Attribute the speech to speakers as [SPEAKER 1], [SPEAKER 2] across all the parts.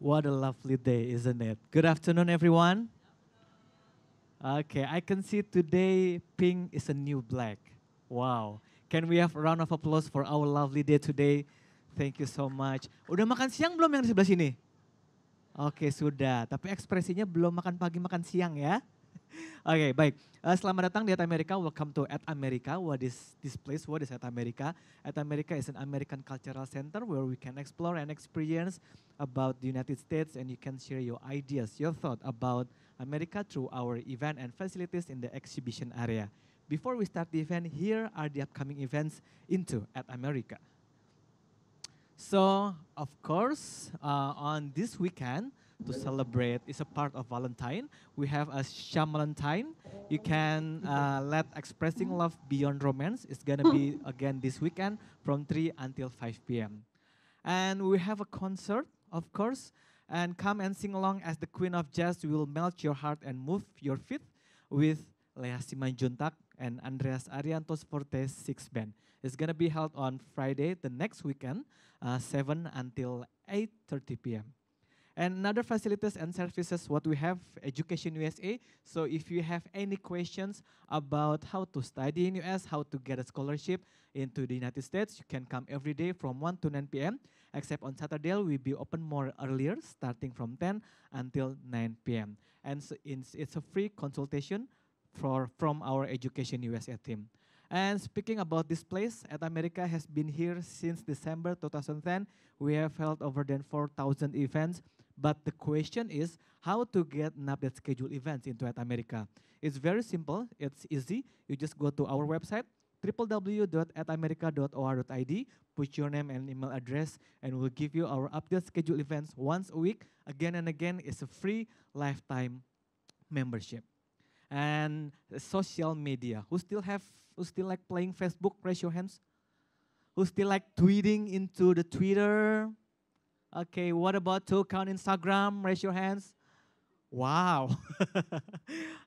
[SPEAKER 1] What a lovely day, isn't it? Good afternoon, everyone. Okay, I can see today pink is a new black. Wow. Can we have a round of applause for our lovely day today? Thank you so much. Udah makan siang belum yang di sebelah sini? Oke, okay, sudah. Tapi ekspresinya belum makan pagi, makan siang ya. okay, baik. Uh, selamat datang di At America. Welcome to At America. What is this place? What is At America? At America is an American cultural center where we can explore and experience about the United States and you can share your ideas, your thought about America through our event and facilities in the exhibition area. Before we start the event, here are the upcoming events into At America. So, of course, uh, on this weekend, to celebrate. It's a part of Valentine. We have a sham Valentine. You can uh, let expressing love beyond romance. It's gonna be again this weekend from 3 until 5 p.m. And we have a concert, of course. And come and sing along as the Queen of Jazz will melt your heart and move your feet with Lea Simanjuntak and Andreas Ariantos Forte Six Band. It's gonna be held on Friday, the next weekend, uh, 7 until 8.30 p.m. And other facilities and services, what we have, Education USA. So if you have any questions about how to study in US, how to get a scholarship into the United States, you can come every day from 1 to 9 p.m. Except on Saturday, we'll be open more earlier, starting from 10 until 9 p.m. And so it's, it's a free consultation for, from our Education USA team. And speaking about this place, at America has been here since December 2010. We have held over than 4,000 events but the question is how to get NAPDAT schedule events into at America. It's very simple. It's easy. You just go to our website, www.atamerica.or.id, put your name and email address, and we'll give you our update schedule events once a week. Again and again, it's a free lifetime membership. And social media. Who still have, who still like playing Facebook? Raise your hands. Who still like tweeting into the Twitter? Okay, what about to count Instagram? Raise your hands. Wow.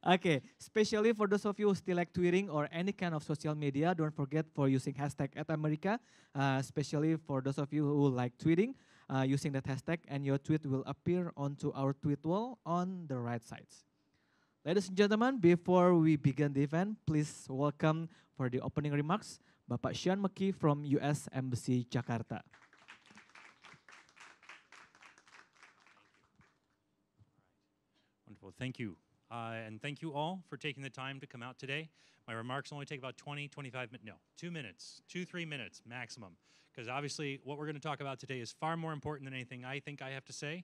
[SPEAKER 1] okay, especially for those of you who still like tweeting or any kind of social media, don't forget for using hashtag at America, uh, especially for those of you who like tweeting, uh, using that hashtag and your tweet will appear onto our tweet wall on the right sides. Ladies and gentlemen, before we begin the event, please welcome for the opening remarks, Bapak Sean McKee from US Embassy Jakarta.
[SPEAKER 2] thank you. Uh, and thank you all for taking the time to come out today. My remarks only take about 20, 25 minutes, no, two minutes, two, three minutes maximum, because obviously what we're going to talk about today is far more important than anything I think I have to say.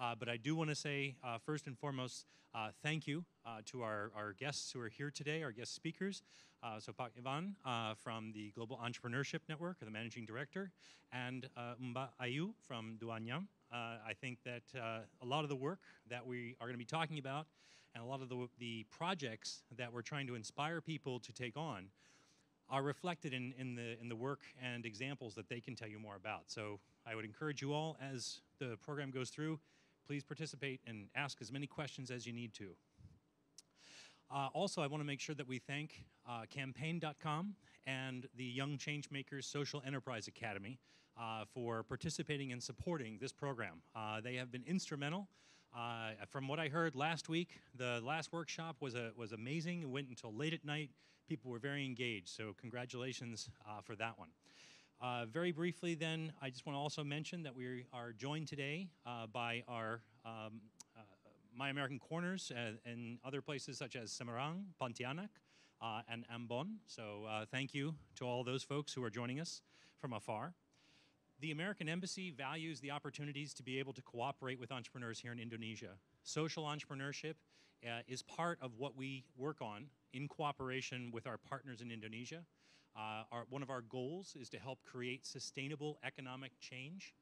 [SPEAKER 2] Uh, but I do want to say, uh, first and foremost, uh, thank you uh, to our, our guests who are here today, our guest speakers. Uh, so Pak Ivan from the Global Entrepreneurship Network, the Managing Director, and Mba Ayu from Duanyam. Uh, I think that uh, a lot of the work that we are going to be talking about and a lot of the, the projects that we're trying to inspire people to take on are reflected in, in, the, in the work and examples that they can tell you more about. So I would encourage you all as the program goes through, please participate and ask as many questions as you need to. Uh, also, I want to make sure that we thank uh, Campaign.com and the Young Changemakers Social Enterprise Academy uh, for participating and supporting this program. Uh, they have been instrumental. Uh, from what I heard last week, the last workshop was, a, was amazing. It went until late at night. People were very engaged, so congratulations uh, for that one. Uh, very briefly then, I just want to also mention that we are joined today uh, by our um, My American Corners and other places such as Semarang, Pontianak, and Ambon. So thank you to all those folks who are joining us from afar. The American Embassy values the opportunities to be able to cooperate with entrepreneurs here in Indonesia. Social entrepreneurship uh, is part of what we work on in cooperation with our partners in Indonesia. Uh, our, one of our goals is to help create sustainable economic change.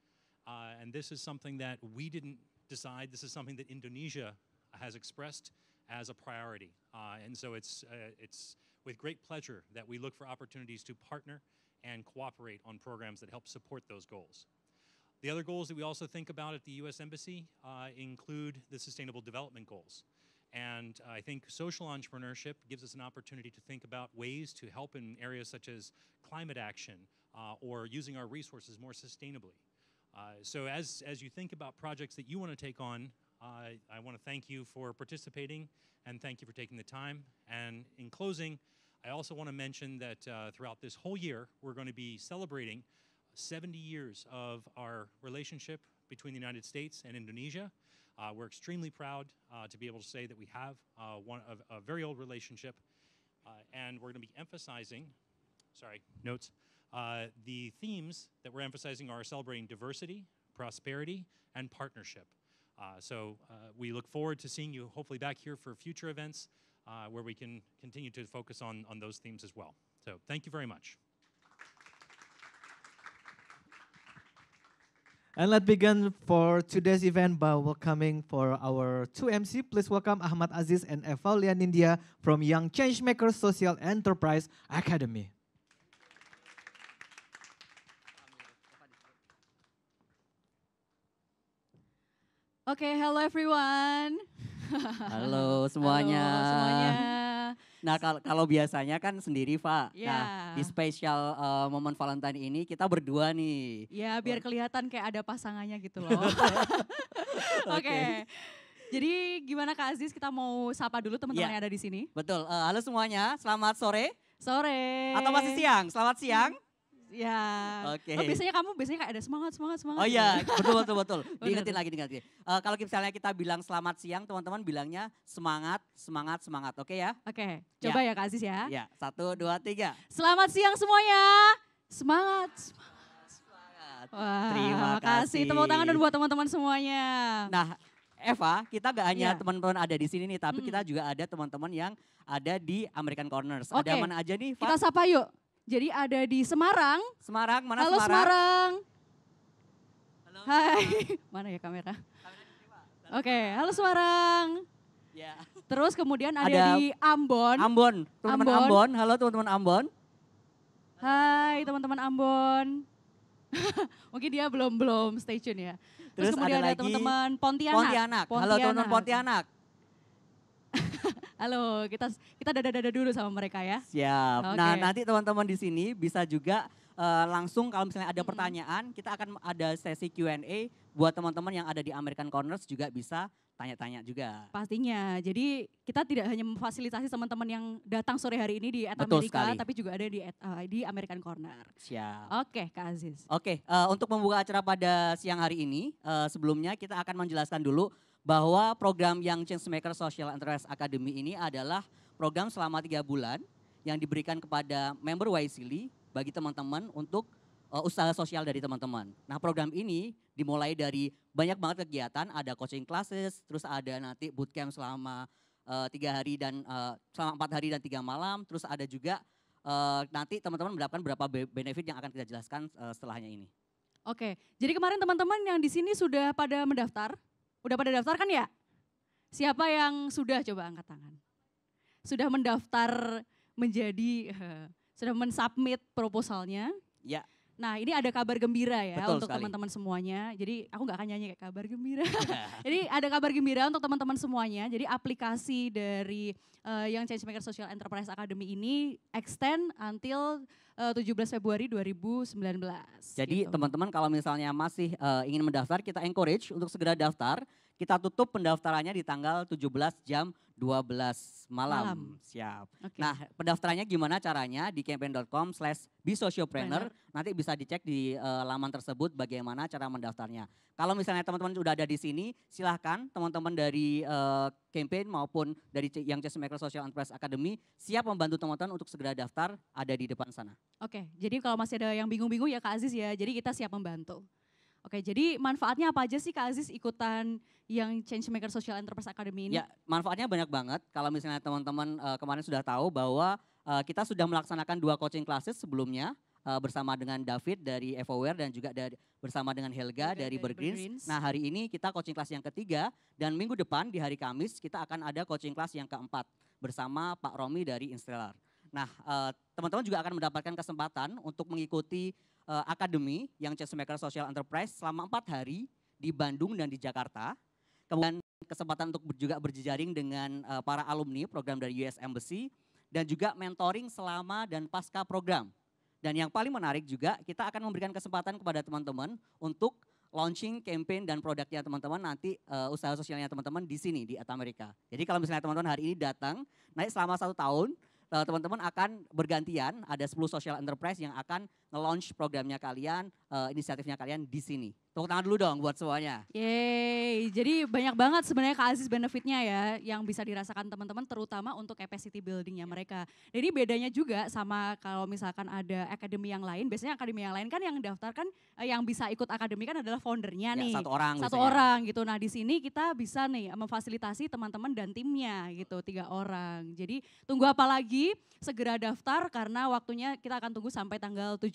[SPEAKER 2] Uh, and this is something that we didn't decide. This is something that Indonesia has expressed as a priority. Uh, and so it's, uh, it's with great pleasure that we look for opportunities to partner and cooperate on programs that help support those goals. The other goals that we also think about at the U.S. Embassy uh, include the Sustainable Development Goals. And I think social entrepreneurship gives us an opportunity to think about ways to help in areas such as climate action uh, or using our resources more sustainably. Uh, so as, as you think about projects that you want to take on, uh, I want to thank you for participating and thank you for taking the time. And in closing, I also want to mention that uh, throughout this whole year, we're going to be celebrating 70 years of our relationship between the United States and Indonesia. Uh, we're extremely proud uh, to be able to say that we have uh, one of a very old relationship, uh, and we're going to be emphasizing, sorry, notes. Uh, the themes that we're emphasizing are celebrating diversity, prosperity, and partnership. so we look forward to seeing you hopefully back here for future events uh, where we can continue to focus on, on those themes as well. So thank you very much.
[SPEAKER 1] And let's begin for today's event by welcoming for our two MC. Please welcome Ahmad Aziz and Evalia India from Young Changemakers Social Enterprise Academy.
[SPEAKER 3] Okay, hello everyone. Halo
[SPEAKER 4] semuanya. Halo semuanya. Nah kalau biasanya kan sendiri Pak. Yeah. Nah di spesial uh, momen Valentine ini kita berdua nih.
[SPEAKER 3] Ya yeah, biar kelihatan kayak ada pasangannya gitu loh. Oke. okay. Jadi gimana Kak Aziz kita mau sapa dulu teman-teman yeah. yang ada di sini. Betul. Uh, halo semuanya, selamat sore. Sore. Atau masih siang, selamat siang. Hmm. Ya. Oke. Okay. Oh, biasanya kamu biasanya kayak ada semangat, semangat, semangat. Oh iya, gitu. betul
[SPEAKER 4] betul betul. diingetin lagi, diingetin. Uh, kalau misalnya kita bilang selamat siang, teman-teman bilangnya semangat, semangat, semangat. Oke okay, ya? Oke. Okay. Ya. Coba ya, ya Kak Aziz ya. Ya, satu, dua, tiga.
[SPEAKER 3] Selamat siang semuanya. Semangat, semangat. Wah, Terima kasih. kasih. Tepuk tangan dan buat teman-teman semuanya. Nah, Eva, kita gak hanya yeah. teman-teman ada di sini
[SPEAKER 4] nih, tapi mm. kita juga ada teman-teman yang ada di American Corners. Okay. Ada mana aja nih, Eva? Kita
[SPEAKER 3] sapa yuk. Jadi ada di Semarang. Semarang, mana Halo, Semarang? Semarang. Hai, mana ya kamera? Oke, okay. halo Semarang. Ya. Terus kemudian ada, ada di Ambon. Ambon,
[SPEAKER 4] teman-teman Ambon. Ambon. Halo teman-teman Ambon.
[SPEAKER 3] Hai teman-teman Ambon. Mungkin dia belum belum stay tune ya. Terus, Terus kemudian ada, ada teman-teman Pontianak. Pontianak. Pontianak. Halo teman-teman Pontianak. Halo, kita kita dada-dada dulu sama mereka ya. Siap. Okay. Nah, nanti teman-teman
[SPEAKER 4] di sini bisa juga uh, langsung kalau misalnya ada pertanyaan, -hmm. kita akan ada sesi Q&A buat teman-teman yang ada di American Corners juga bisa tanya-tanya juga.
[SPEAKER 3] Pastinya. Jadi kita tidak hanya memfasilitasi teman-teman yang datang sore hari ini di At Betul Amerika, sekali. tapi juga ada di uh, di American Corner. Siap. Oke, okay, Kak Aziz.
[SPEAKER 4] Oke, okay, uh, eh, untuk membuka acara pada siang hari ini, uh, sebelumnya kita akan menjelaskan dulu bahwa program yang Changemaker Social Enterprise Academy ini adalah program selama tiga bulan yang diberikan kepada member YCLI bagi teman-teman untuk uh, usaha sosial dari teman-teman. Nah program ini dimulai dari banyak banget kegiatan, ada coaching classes, terus ada nanti bootcamp selama eh, tiga hari dan uh, selama empat hari dan tiga malam, terus ada juga uh, nanti teman-teman mendapatkan berapa benefit yang akan kita jelaskan uh, setelahnya ini.
[SPEAKER 3] Oke, jadi kemarin teman-teman yang di sini sudah pada mendaftar Udah pada daftar kan ya? Siapa yang sudah coba angkat tangan? Sudah mendaftar menjadi, sudah mensubmit proposalnya? Ya. Nah ini ada kabar gembira ya Betul untuk teman-teman semuanya. Jadi aku nggak akan nyanyi kayak kabar gembira. Jadi ada kabar gembira untuk teman-teman semuanya. Jadi aplikasi dari uh, yang Changemaker Social Enterprise Academy ini extend until eh, uh, 17 Februari 2019.
[SPEAKER 4] Jadi gitu. teman-teman gitu. kalau misalnya masih uh, ingin mendaftar kita encourage untuk segera daftar kita tutup pendaftarannya di tanggal 17 jam 12 malam. malam. Siap. Okay. Nah, pendaftarannya gimana caranya di campaign.com slash bisocialpreneur Nanti bisa dicek di uh, laman tersebut bagaimana cara mendaftarnya. Kalau misalnya teman-teman sudah ada di sini, silahkan teman-teman dari uh, campaign maupun dari yang Chess Maker Social Enterprise Academy siap membantu teman-teman untuk segera daftar ada di depan sana.
[SPEAKER 3] Oke, okay. jadi kalau masih ada yang bingung-bingung ya Kak Aziz ya, jadi kita siap membantu. Oke, jadi manfaatnya apa aja sih Kak Aziz ikutan yang Change Maker Social Enterprise Academy ini? Ya,
[SPEAKER 4] manfaatnya banyak banget. Kalau misalnya teman-teman uh, kemarin sudah tahu bahwa uh, kita sudah melaksanakan dua coaching classes sebelumnya uh, bersama dengan David dari Evoware dan juga dari bersama dengan Helga okay, dari Bergreens. Nah, hari ini kita coaching class yang ketiga dan minggu depan di hari Kamis kita akan ada coaching class yang keempat bersama Pak Romi dari Instellar. Nah, teman-teman uh, teman -teman juga akan mendapatkan kesempatan untuk mengikuti uh, akademi yang Chessmaker Social Enterprise selama empat hari di Bandung dan di Jakarta. Kemudian kesempatan untuk juga berjejaring dengan uh, para alumni program dari US Embassy dan juga mentoring selama dan pasca program. Dan yang paling menarik juga kita akan memberikan kesempatan kepada teman-teman untuk launching campaign dan produknya teman-teman nanti uh, usaha sosialnya teman-teman di sini di Amerika. Jadi kalau misalnya teman-teman hari ini datang naik selama satu tahun Eh, teman-teman akan bergantian ada 10 social enterprise yang akan nge-launch programnya kalian, eh, inisiatifnya kalian di sini. Tepuk tangan dulu dong buat semuanya.
[SPEAKER 3] Yeay, jadi banyak banget sebenarnya Kak Aziz benefitnya ya yang bisa dirasakan teman-teman terutama untuk capacity buildingnya iya. mereka. Jadi bedanya juga sama kalau misalkan ada akademi yang lain, biasanya akademi yang lain kan yang daftarkan eh, yang bisa ikut akademi kan adalah foundernya iya, nih. Ya, satu orang. Satu biasanya. Gitu orang gitu. Nah di sini kita bisa nih memfasilitasi teman-teman dan timnya gitu, tiga orang. Jadi tunggu apa lagi? Segera daftar karena waktunya kita akan tunggu sampai tanggal 17.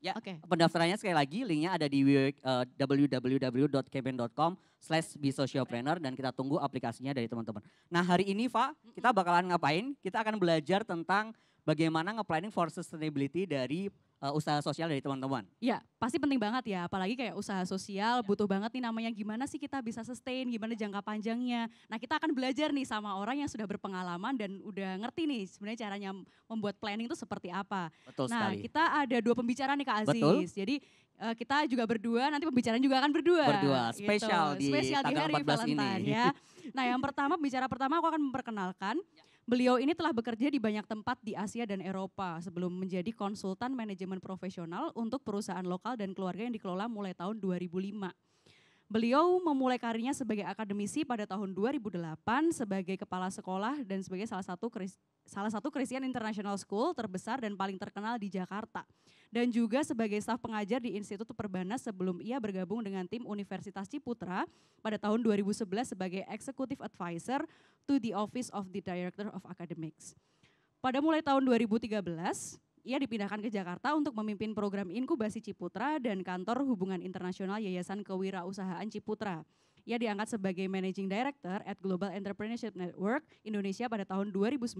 [SPEAKER 3] Ya, okay.
[SPEAKER 4] pendaftarannya sekali lagi linknya ada di wwwkemencom eh, www.keben.com slash bisociopreneur dan kita tunggu aplikasinya dari teman-teman. Nah hari ini Fa, kita bakalan ngapain? Kita akan belajar tentang bagaimana nge-planning for sustainability dari uh, usaha sosial dari teman-teman.
[SPEAKER 3] Iya, pasti penting banget ya, apalagi kayak usaha sosial ya. butuh banget nih namanya gimana sih kita bisa sustain, gimana jangka panjangnya. Nah, kita akan belajar nih sama orang yang sudah berpengalaman dan udah ngerti nih sebenarnya caranya membuat planning itu seperti apa. Betul nah, sekali. kita ada dua pembicara nih Kak Aziz. Betul. Jadi uh, kita juga berdua, nanti pembicaraan juga akan berdua. Berdua, gitu. spesial gitu. di spesial di hari Valentine ini. ya. Nah, yang pertama bicara pertama aku akan memperkenalkan ya Beliau ini telah bekerja di banyak tempat di Asia dan Eropa sebelum menjadi konsultan manajemen profesional untuk perusahaan lokal dan keluarga yang dikelola mulai tahun 2005. Beliau memulai karirnya sebagai akademisi pada tahun 2008 sebagai kepala sekolah dan sebagai salah satu salah satu Christian International School terbesar dan paling terkenal di Jakarta. Dan juga sebagai staf pengajar di Institut Perbanas sebelum ia bergabung dengan tim Universitas Ciputra pada tahun 2011 sebagai Executive Advisor to the Office of the Director of Academics. Pada mulai tahun 2013, ia dipindahkan ke Jakarta untuk memimpin program inkubasi Ciputra dan kantor hubungan internasional Yayasan Kewirausahaan Ciputra. Ia diangkat sebagai Managing Director at Global Entrepreneurship Network Indonesia pada tahun 2019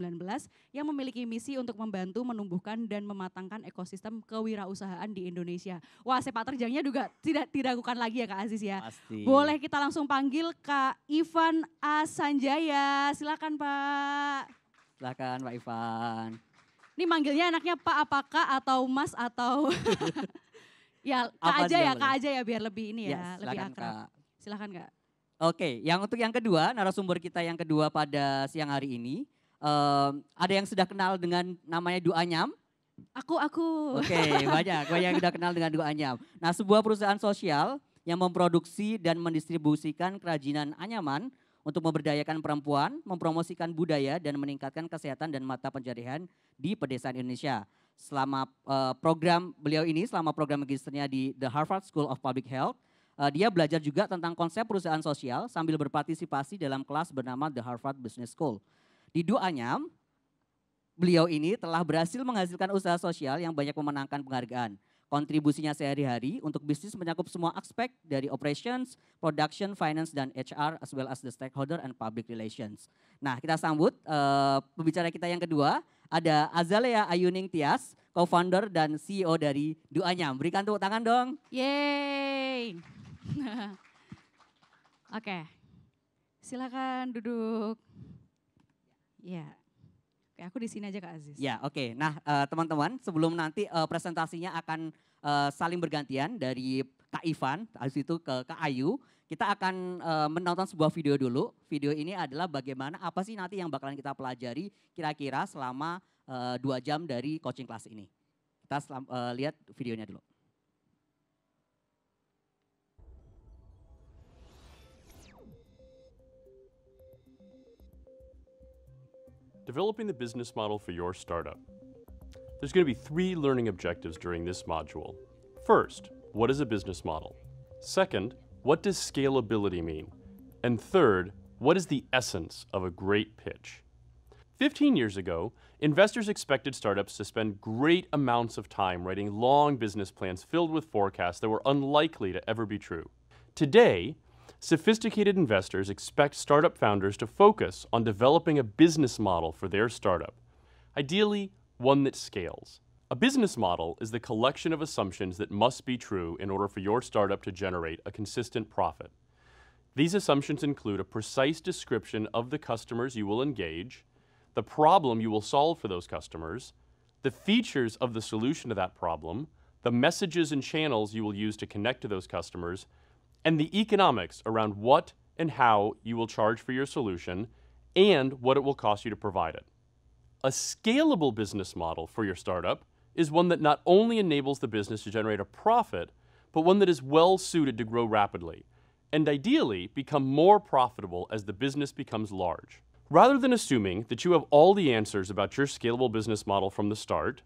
[SPEAKER 3] yang memiliki misi untuk membantu menumbuhkan dan mematangkan ekosistem kewirausahaan di Indonesia. Wah, sepak terjangnya juga tidak diragukan lagi ya Kak Aziz ya. Pasti. Boleh kita langsung panggil Kak Ivan Asanjaya. Silakan Pak.
[SPEAKER 4] Silakan Pak Ivan.
[SPEAKER 3] Ini manggilnya anaknya Pak apakah atau Mas atau ya Kak aja ya, Kak aja ya biar lebih ini ya, ya lebih akrab. Kak. Silakan Kak.
[SPEAKER 4] Oke, yang untuk yang kedua, narasumber kita yang kedua pada siang hari ini, um, ada yang sudah kenal dengan namanya Duanyam?
[SPEAKER 3] Aku, aku. Oke, banyak, banyak yang
[SPEAKER 4] sudah kenal dengan Duanyam. Nah, sebuah perusahaan sosial yang memproduksi dan mendistribusikan kerajinan anyaman untuk memberdayakan perempuan, mempromosikan budaya dan meningkatkan kesehatan dan mata pencarian di pedesaan Indonesia. Selama uh, program beliau ini, selama program magisternya di The Harvard School of Public Health, uh, dia belajar juga tentang konsep perusahaan sosial sambil berpartisipasi dalam kelas bernama The Harvard Business School. Di dua Anyam, beliau ini telah berhasil menghasilkan usaha sosial yang banyak memenangkan penghargaan. Kontribusinya sehari-hari untuk bisnis mencakup semua aspek dari operations, production, finance, dan HR as well as the stakeholder and public relations. Nah kita sambut uh, pembicara kita yang kedua ada Azalea Ayuning Tias, co-founder dan CEO dari Doanya. Berikan tepuk tangan dong.
[SPEAKER 3] Yeay. Oke, okay. silakan duduk. Ya. Yeah. Oke, aku di sini aja Kak Aziz. Ya,
[SPEAKER 4] oke. Okay. Nah, eh, teman-teman, uh, sebelum nanti uh, presentasinya akan uh, saling bergantian dari Kak Ivan, habis itu ke Kak Ayu, kita akan uh, menonton sebuah video dulu. Video ini adalah bagaimana apa sih nanti yang bakalan kita pelajari kira-kira selama uh, dua jam dari coaching class ini. Kita selam, uh, lihat videonya dulu.
[SPEAKER 5] developing the business model for your startup. There's going to be three learning objectives during this module. First, what is a business model? Second, what does scalability mean? And third, what is the essence of a great pitch? 15 years ago, investors expected startups to spend great amounts of time writing long business plans filled with forecasts that were unlikely to ever be true. Today, Sophisticated investors expect startup founders to focus on developing a business model for their startup, ideally one that scales. A business model is the collection of assumptions that must be true in order for your startup to generate a consistent profit. These assumptions include a precise description of the customers you will engage, the problem you will solve for those customers, the features of the solution to that problem, the messages and channels you will use to connect to those customers, and the economics around what and how you will charge for your solution and what it will cost you to provide it. A scalable business model for your startup is one that not only enables the business to generate a profit, but one that is well suited to grow rapidly, and ideally become more profitable as the business becomes large. Rather than assuming that you have all the answers about your scalable business model from the start,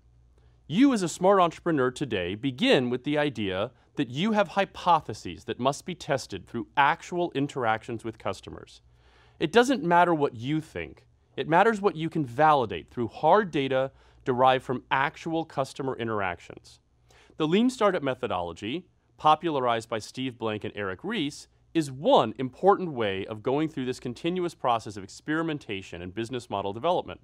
[SPEAKER 5] you as a smart entrepreneur today begin with the idea that you have hypotheses that must be tested through actual interactions with customers. It doesn't matter what you think. It matters what you can validate through hard data derived from actual customer interactions. The Lean Startup methodology, popularized by Steve Blank and Eric Reese, is one important way of going through this continuous process of experimentation and business model development.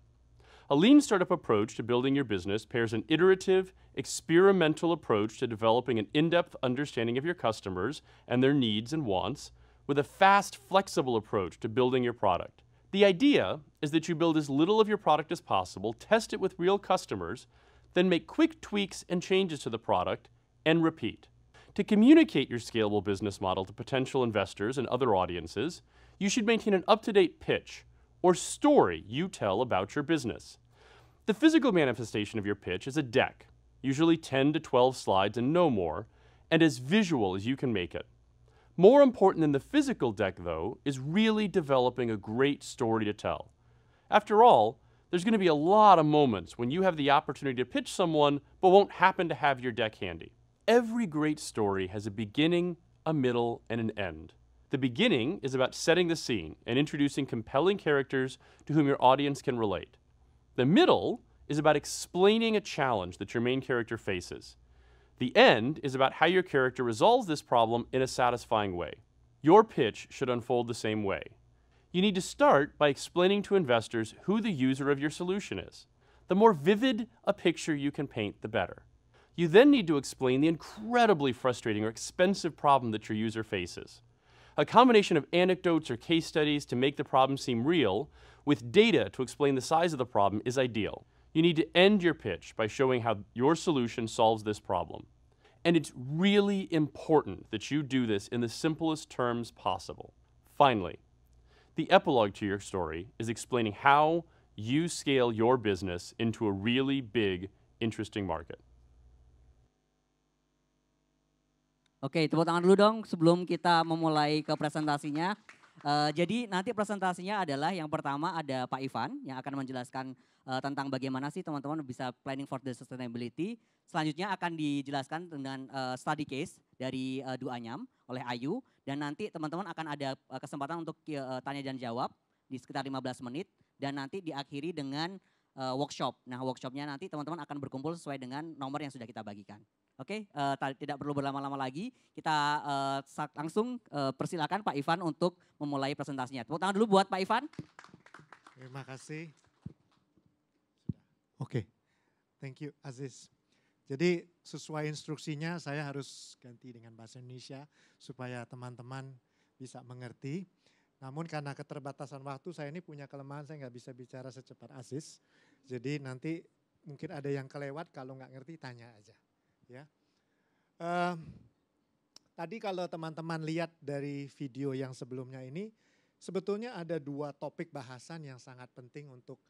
[SPEAKER 5] A lean startup approach to building your business pairs an iterative, experimental approach to developing an in-depth understanding of your customers and their needs and wants with a fast, flexible approach to building your product. The idea is that you build as little of your product as possible, test it with real customers, then make quick tweaks and changes to the product, and repeat. To communicate your scalable business model to potential investors and other audiences, you should maintain an up-to-date pitch or story you tell about your business. The physical manifestation of your pitch is a deck, usually 10 to 12 slides and no more, and as visual as you can make it. More important than the physical deck, though, is really developing a great story to tell. After all, there's going to be a lot of moments when you have the opportunity to pitch someone but won't happen to have your deck handy. Every great story has a beginning, a middle, and an end. The beginning is about setting the scene and introducing compelling characters to whom your audience can relate. The middle is about explaining a challenge that your main character faces. The end is about how your character resolves this problem in a satisfying way. Your pitch should unfold the same way. You need to start by explaining to investors who the user of your solution is. The more vivid a picture you can paint, the better. You then need to explain the incredibly frustrating or expensive problem that your user faces a combination of anecdotes or case studies to make the problem seem real, with data to explain the size of the problem is ideal. You need to end your pitch by showing how your solution solves this problem. And it's really important that you do this in the simplest terms possible. Finally, the epilogue to your story is explaining how you scale your business into a really big, interesting market.
[SPEAKER 4] Oke, tepuk tangan dulu dong sebelum kita memulai ke presentasinya. Uh, jadi nanti presentasinya adalah yang pertama ada Pak Ivan yang akan menjelaskan uh, tentang bagaimana sih teman-teman bisa planning for the sustainability. Selanjutnya akan dijelaskan dengan uh, study case dari uh, Duanyam oleh Ayu dan nanti teman-teman akan ada kesempatan untuk uh, tanya dan jawab di sekitar 15 menit dan nanti diakhiri dengan uh, workshop. Nah, workshopnya nanti teman-teman akan berkumpul sesuai dengan nomor yang sudah kita bagikan. Oke, okay? uh, eh, tidak perlu berlama-lama lagi. Kita uh, langsung uh, persilakan Pak Ivan untuk memulai presentasinya. Tepuk tangan dulu buat Pak Ivan.
[SPEAKER 6] Terima kasih. Oke, okay. thank you Aziz. Jadi sesuai instruksinya saya harus ganti dengan bahasa Indonesia supaya teman-teman bisa mengerti. Namun karena keterbatasan waktu saya ini punya kelemahan saya nggak bisa bicara secepat Aziz. Jadi nanti mungkin ada yang kelewat kalau nggak ngerti tanya aja. Ya. Uh, tadi kalau teman-teman lihat dari video yang sebelumnya ini sebetulnya ada dua topik bahasan yang sangat penting untuk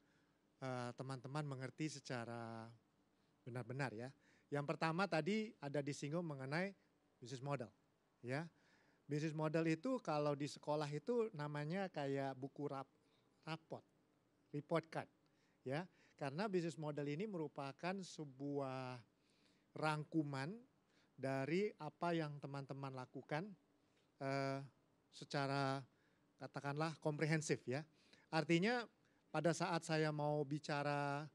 [SPEAKER 6] eh, teman-teman uh, mengerti secara benar-benar ya. Yang pertama tadi ada disinggung mengenai bisnis model ya Bisnis model itu kalau di sekolah itu namanya kayak buku rap, rapot, report card. Ya, karena bisnis model ini merupakan sebuah rangkuman dari apa yang teman-teman lakukan eh, secara katakanlah komprehensif ya. Artinya pada saat saya mau bicara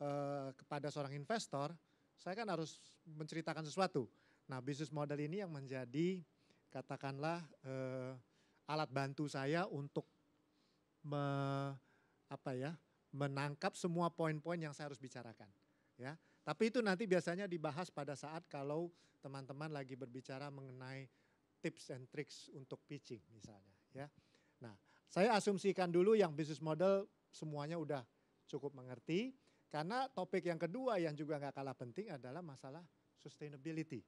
[SPEAKER 6] eh, kepada seorang investor, saya kan harus menceritakan sesuatu. Nah, bisnis model ini yang menjadi katakanlah eh, alat bantu saya untuk me, apa ya menangkap semua poin-poin yang saya harus bicarakan ya tapi itu nanti biasanya dibahas pada saat kalau teman-teman lagi berbicara mengenai tips and tricks untuk pitching misalnya ya nah saya asumsikan dulu yang bisnis model semuanya udah cukup mengerti karena topik yang kedua yang juga nggak kalah penting adalah masalah sustainability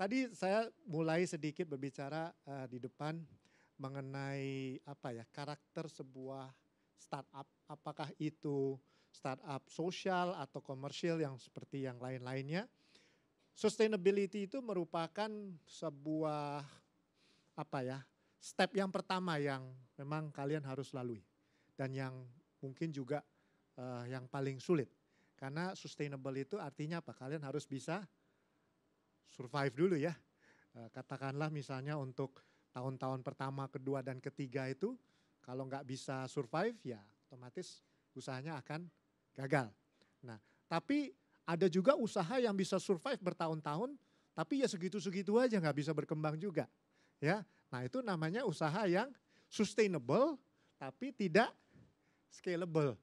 [SPEAKER 6] tadi saya mulai sedikit berbicara uh, di depan mengenai apa ya karakter sebuah startup. Apakah itu startup sosial atau komersial yang seperti yang lain-lainnya? Sustainability itu merupakan sebuah apa ya step yang pertama yang memang kalian harus lalui dan yang mungkin juga uh, yang paling sulit karena sustainable itu artinya apa? Kalian harus bisa survive dulu ya. Eh, katakanlah misalnya untuk tahun-tahun pertama, kedua, dan ketiga itu kalau nggak bisa survive ya otomatis usahanya akan gagal. Nah tapi ada juga usaha yang bisa survive bertahun-tahun tapi ya segitu-segitu aja nggak bisa berkembang juga. ya. Nah itu namanya usaha yang sustainable tapi tidak scalable.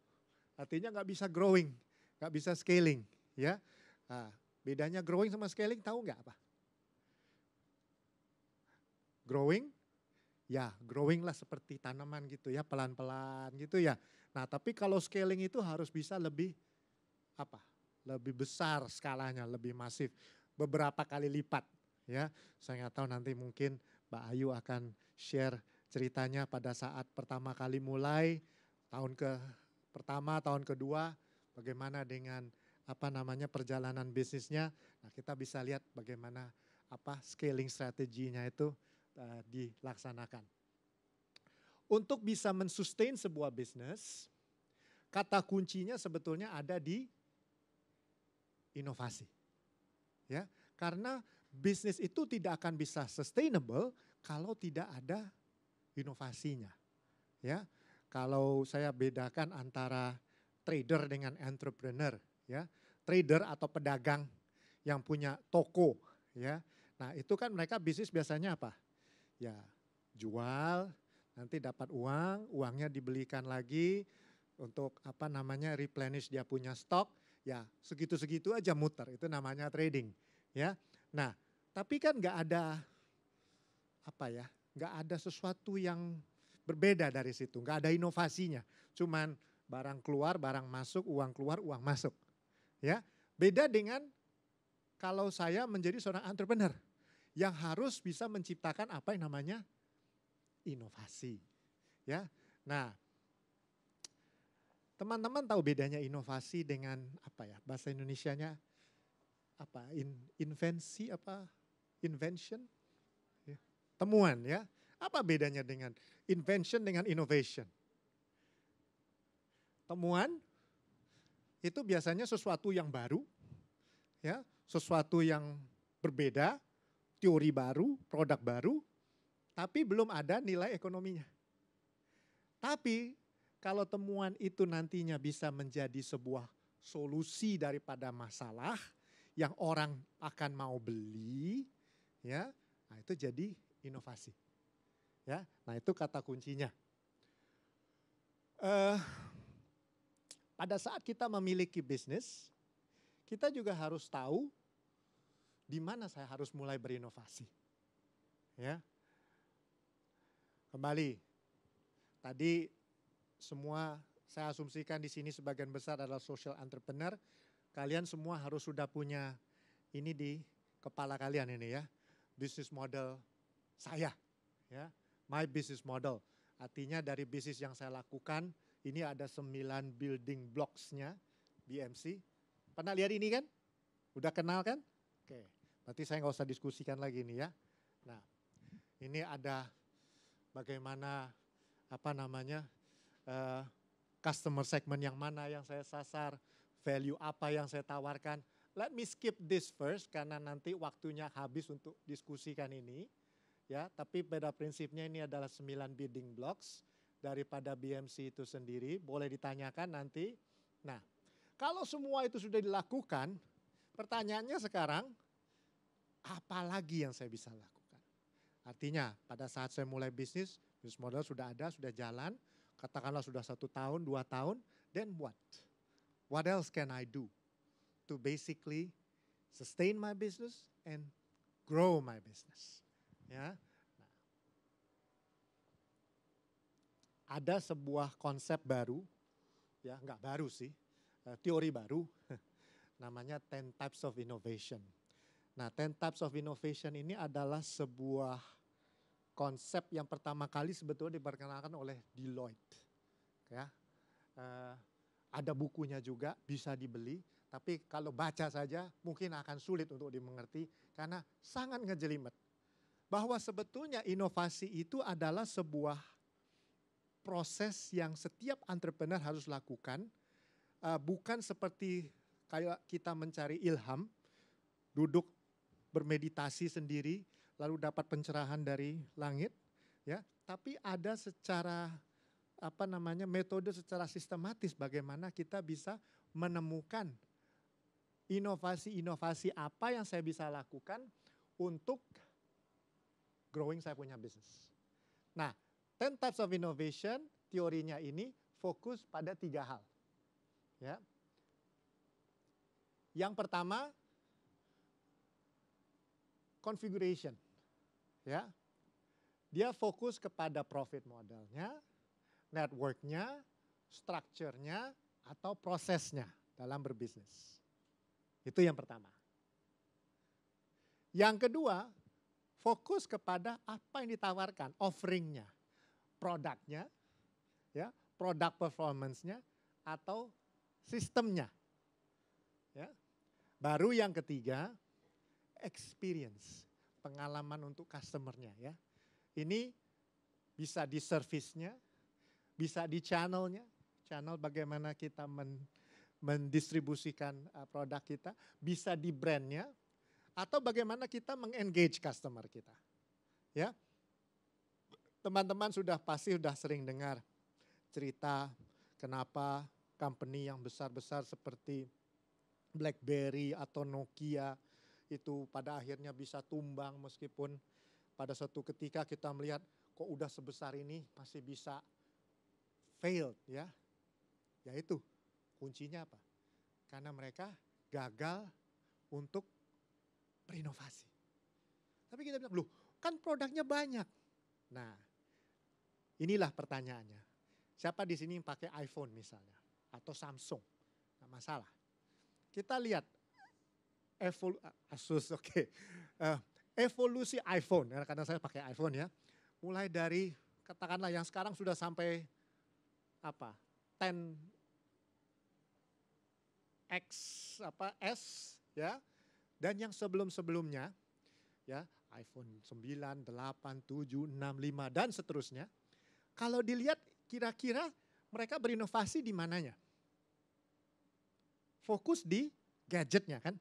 [SPEAKER 6] Artinya nggak bisa growing, nggak bisa scaling. ya. Nah, Bedanya growing sama scaling tahu nggak apa? Growing, ya growing lah seperti tanaman gitu ya, pelan-pelan gitu ya. Nah tapi kalau scaling itu harus bisa lebih apa? Lebih besar skalanya, lebih masif, beberapa kali lipat ya. Saya nggak tahu nanti mungkin Mbak Ayu akan share ceritanya pada saat pertama kali mulai tahun ke pertama, tahun kedua, bagaimana dengan apa namanya perjalanan bisnisnya. Nah, kita bisa lihat bagaimana apa scaling strateginya itu uh, dilaksanakan. Untuk bisa mensustain sebuah bisnis, kata kuncinya sebetulnya ada di inovasi. Ya, karena bisnis itu tidak akan bisa sustainable kalau tidak ada inovasinya. Ya. Kalau saya bedakan antara trader dengan entrepreneur ya, trader atau pedagang yang punya toko, ya. Nah, itu kan mereka bisnis biasanya apa? Ya, jual, nanti dapat uang, uangnya dibelikan lagi untuk apa namanya replenish dia punya stok, ya segitu-segitu aja muter, itu namanya trading, ya. Nah, tapi kan nggak ada apa ya, nggak ada sesuatu yang berbeda dari situ, nggak ada inovasinya, cuman barang keluar, barang masuk, uang keluar, uang masuk. Ya, beda dengan kalau saya menjadi seorang entrepreneur yang harus bisa menciptakan apa yang namanya inovasi. Ya. Nah, teman-teman tahu bedanya inovasi dengan apa ya? Bahasa Indonesianya apa? In, invensi apa? Invention? Ya. Temuan ya. Apa bedanya dengan invention dengan innovation? Temuan itu biasanya sesuatu yang baru, ya, sesuatu yang berbeda, teori baru, produk baru, tapi belum ada nilai ekonominya. Tapi kalau temuan itu nantinya bisa menjadi sebuah solusi daripada masalah yang orang akan mau beli, ya, nah itu jadi inovasi. Ya, nah itu kata kuncinya. Uh, pada saat kita memiliki bisnis, kita juga harus tahu di mana saya harus mulai berinovasi. Ya. Kembali tadi semua saya asumsikan di sini sebagian besar adalah social entrepreneur. Kalian semua harus sudah punya ini di kepala kalian ini ya. Bisnis model saya ya. My business model. Artinya dari bisnis yang saya lakukan ini ada 9 building blocks-nya BMC. Pernah lihat ini kan? Udah kenal kan? Oke, berarti saya nggak usah diskusikan lagi ini ya. Nah, ini ada bagaimana apa namanya uh, customer segment yang mana yang saya sasar, value apa yang saya tawarkan. Let me skip this first karena nanti waktunya habis untuk diskusikan ini. Ya, tapi pada prinsipnya ini adalah 9 building blocks daripada BMC itu sendiri. Boleh ditanyakan nanti. Nah, kalau semua itu sudah dilakukan, pertanyaannya sekarang, apa lagi yang saya bisa lakukan? Artinya, pada saat saya mulai bisnis, bisnis modal sudah ada, sudah jalan, katakanlah sudah satu tahun, dua tahun, then what? What else can I do to basically sustain my business and grow my business? Ya, ada sebuah konsep baru, ya nggak baru sih, eh, teori baru, namanya Ten Types of Innovation. Nah, Ten Types of Innovation ini adalah sebuah konsep yang pertama kali sebetulnya diperkenalkan oleh Deloitte. Ya, eh, ada bukunya juga bisa dibeli, tapi kalau baca saja mungkin akan sulit untuk dimengerti karena sangat ngejelimet. Bahwa sebetulnya inovasi itu adalah sebuah proses yang setiap entrepreneur harus lakukan. Uh, bukan seperti kayak kita mencari ilham, duduk bermeditasi sendiri, lalu dapat pencerahan dari langit, ya. Tapi ada secara apa namanya metode secara sistematis bagaimana kita bisa menemukan inovasi-inovasi apa yang saya bisa lakukan untuk growing saya punya bisnis. Nah, 10 types of innovation, teorinya ini fokus pada tiga hal. Ya. Yang pertama, configuration. Ya. Dia fokus kepada profit modelnya, networknya, strukturnya, atau prosesnya dalam berbisnis. Itu yang pertama. Yang kedua, fokus kepada apa yang ditawarkan, offeringnya produknya, ya, produk performance-nya atau sistemnya. Ya. Baru yang ketiga, experience, pengalaman untuk customernya ya. Ini bisa di service-nya, bisa di channelnya, channel bagaimana kita men, mendistribusikan uh, produk kita, bisa di brandnya, atau bagaimana kita mengengage customer kita. Ya, teman-teman sudah pasti sudah sering dengar cerita kenapa company yang besar-besar seperti BlackBerry atau Nokia itu pada akhirnya bisa tumbang meskipun pada suatu ketika kita melihat kok udah sebesar ini pasti bisa fail ya. ya itu kuncinya apa? Karena mereka gagal untuk berinovasi. Tapi kita bilang, loh kan produknya banyak. Nah Inilah pertanyaannya. Siapa di sini yang pakai iPhone misalnya atau Samsung? Tidak masalah. Kita lihat evol ah, Asus oke. Okay. Uh, eh, evolusi iPhone karena, ya, karena saya pakai iPhone ya. Mulai dari katakanlah yang sekarang sudah sampai apa? 10 X apa S ya. Dan yang sebelum-sebelumnya ya iPhone 9, 8, 7, 6, 5 dan seterusnya kalau dilihat kira-kira mereka berinovasi di mananya? Fokus di gadgetnya kan?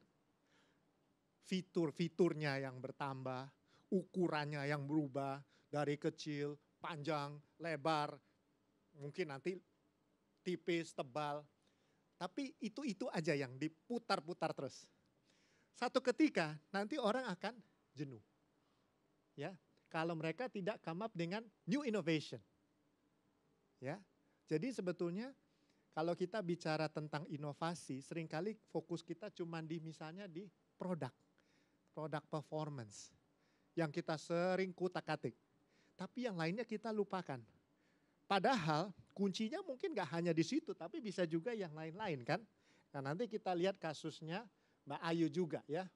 [SPEAKER 6] Fitur-fiturnya yang bertambah, ukurannya yang berubah dari kecil, panjang, lebar, mungkin nanti tipis, tebal. Tapi itu-itu aja yang diputar-putar terus. Satu ketika nanti orang akan jenuh. Ya, kalau mereka tidak come up dengan new innovation ya. Jadi sebetulnya kalau kita bicara tentang inovasi, seringkali fokus kita cuma di misalnya di produk, produk performance yang kita sering kutak-atik. Tapi yang lainnya kita lupakan. Padahal kuncinya mungkin gak hanya di situ, tapi bisa juga yang lain-lain kan. Nah nanti kita lihat kasusnya Mbak Ayu juga ya.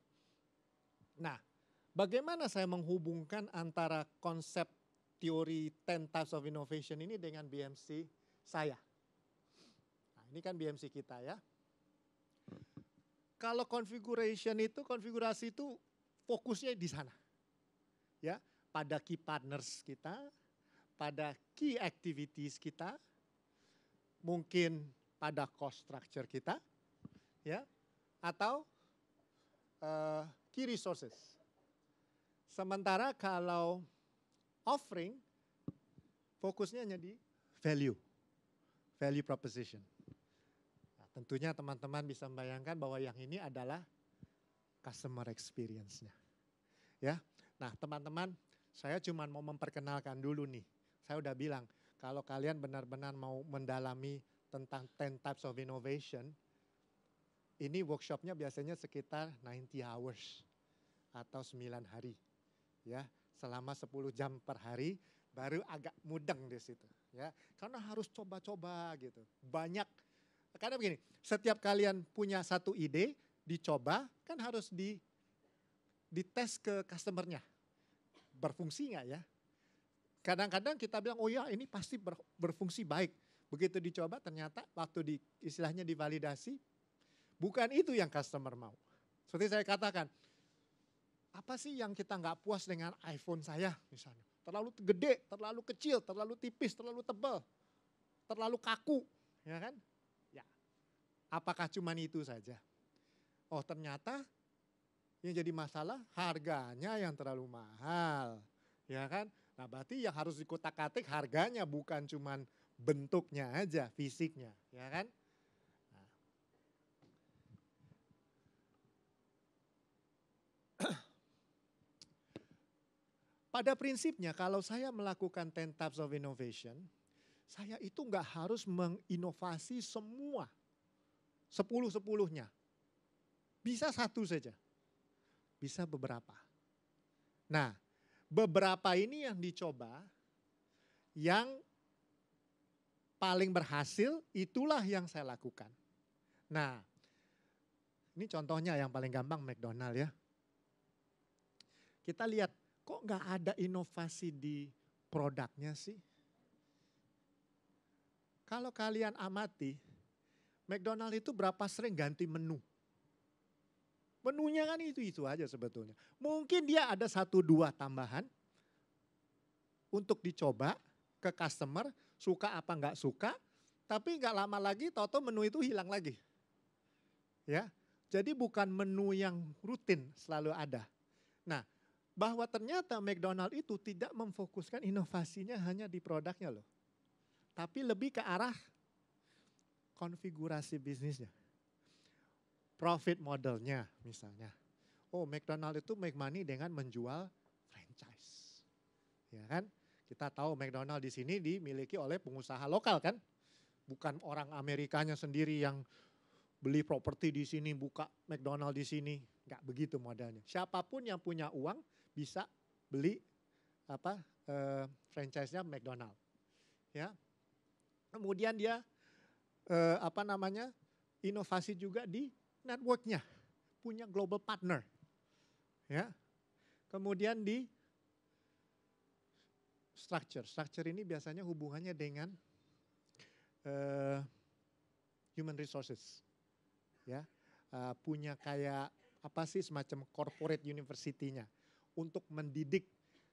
[SPEAKER 6] Nah bagaimana saya menghubungkan antara konsep teori 10 types of innovation ini dengan BMC saya. Nah, ini kan BMC kita ya. Kalau configuration itu, konfigurasi itu fokusnya di sana. Ya, pada key partners kita, pada key activities kita, mungkin pada cost structure kita, ya, atau uh, key resources. Sementara kalau offering fokusnya hanya di value, value proposition. Nah, tentunya teman-teman bisa membayangkan bahwa yang ini adalah customer experience-nya. Ya. Nah, teman-teman, saya cuma mau memperkenalkan dulu nih. Saya udah bilang kalau kalian benar-benar mau mendalami tentang 10 types of innovation, ini workshopnya biasanya sekitar 90 hours atau 9 hari. Ya, selama 10 jam per hari baru agak mudeng di situ ya karena harus coba-coba gitu banyak karena begini setiap kalian punya satu ide dicoba kan harus di dites ke customernya berfungsi nggak ya kadang-kadang kita bilang oh ya ini pasti ber, berfungsi baik begitu dicoba ternyata waktu di istilahnya divalidasi bukan itu yang customer mau seperti saya katakan apa sih yang kita nggak puas dengan iPhone saya misalnya? Terlalu gede, terlalu kecil, terlalu tipis, terlalu tebal, terlalu kaku, ya kan? Ya. Apakah cuman itu saja? Oh, ternyata yang jadi masalah harganya yang terlalu mahal. Ya kan? Nah, berarti yang harus dikotak-katik harganya bukan cuman bentuknya aja, fisiknya, ya kan? Pada prinsipnya kalau saya melakukan 10 types of innovation, saya itu nggak harus menginovasi semua. Sepuluh-sepuluhnya. Bisa satu saja. Bisa beberapa. Nah, beberapa ini yang dicoba, yang paling berhasil itulah yang saya lakukan. Nah, ini contohnya yang paling gampang McDonald ya. Kita lihat kok nggak ada inovasi di produknya sih? Kalau kalian amati, McDonald itu berapa sering ganti menu? Menunya kan itu-itu aja sebetulnya. Mungkin dia ada satu dua tambahan untuk dicoba ke customer, suka apa nggak suka, tapi nggak lama lagi toto menu itu hilang lagi. Ya, jadi bukan menu yang rutin selalu ada. Nah, bahwa ternyata McDonald itu tidak memfokuskan inovasinya hanya di produknya loh. Tapi lebih ke arah konfigurasi bisnisnya. Profit modelnya misalnya. Oh McDonald itu make money dengan menjual franchise. Ya kan? Kita tahu McDonald di sini dimiliki oleh pengusaha lokal kan? Bukan orang Amerikanya sendiri yang beli properti di sini, buka McDonald di sini. Gak begitu modalnya. Siapapun yang punya uang bisa beli apa eh, franchise-nya McDonald. Ya. Kemudian dia eh, apa namanya? inovasi juga di networknya punya global partner. Ya. Kemudian di structure. Structure ini biasanya hubungannya dengan eh, human resources. Ya. Eh, punya kayak apa sih semacam corporate university-nya untuk mendidik.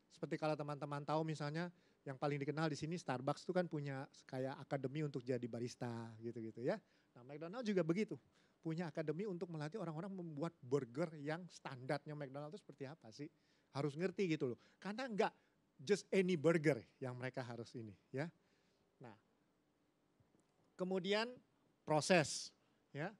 [SPEAKER 6] Seperti kalau teman-teman tahu misalnya yang paling dikenal di sini Starbucks itu kan punya kayak akademi untuk jadi barista gitu-gitu ya. Nah McDonald juga begitu. Punya akademi untuk melatih orang-orang membuat burger yang standarnya McDonald itu seperti apa sih. Harus ngerti gitu loh. Karena enggak just any burger yang mereka harus ini ya. Nah kemudian proses ya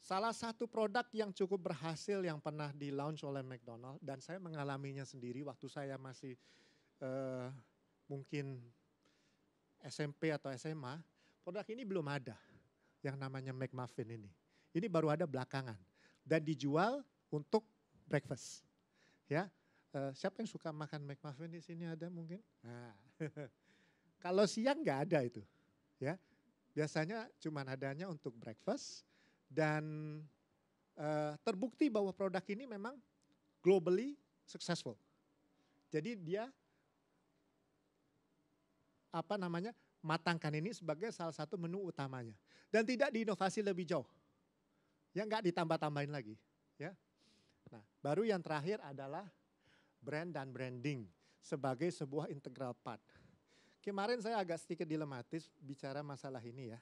[SPEAKER 6] Salah satu produk yang cukup berhasil yang pernah di launch oleh McDonald dan saya mengalaminya sendiri waktu saya masih uh, mungkin SMP atau SMA, produk ini belum ada yang namanya McMuffin ini. Ini baru ada belakangan dan dijual untuk breakfast. Ya, uh, siapa yang suka makan McMuffin di sini ada mungkin? Nah. Kalau siang nggak ada itu, ya. Biasanya cuma adanya untuk breakfast dan uh, terbukti bahwa produk ini memang globally successful. Jadi dia apa namanya matangkan ini sebagai salah satu menu utamanya dan tidak diinovasi lebih jauh. Yang nggak ditambah-tambahin lagi, ya. Nah, baru yang terakhir adalah brand dan branding sebagai sebuah integral part. Kemarin saya agak sedikit dilematis bicara masalah ini ya.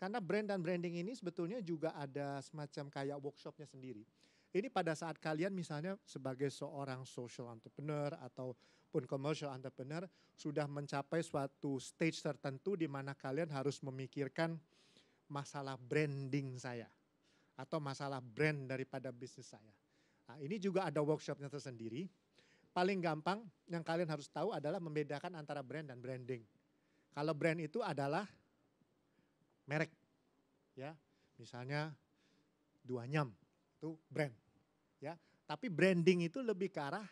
[SPEAKER 6] Karena brand dan branding ini sebetulnya juga ada semacam kayak workshopnya sendiri. Ini pada saat kalian misalnya sebagai seorang social entrepreneur ataupun commercial entrepreneur sudah mencapai suatu stage tertentu di mana kalian harus memikirkan masalah branding saya atau masalah brand daripada bisnis saya. Nah, ini juga ada workshopnya tersendiri. Paling gampang yang kalian harus tahu adalah membedakan antara brand dan branding. Kalau brand itu adalah merek. Ya, misalnya dua nyam itu brand. Ya, tapi branding itu lebih ke arah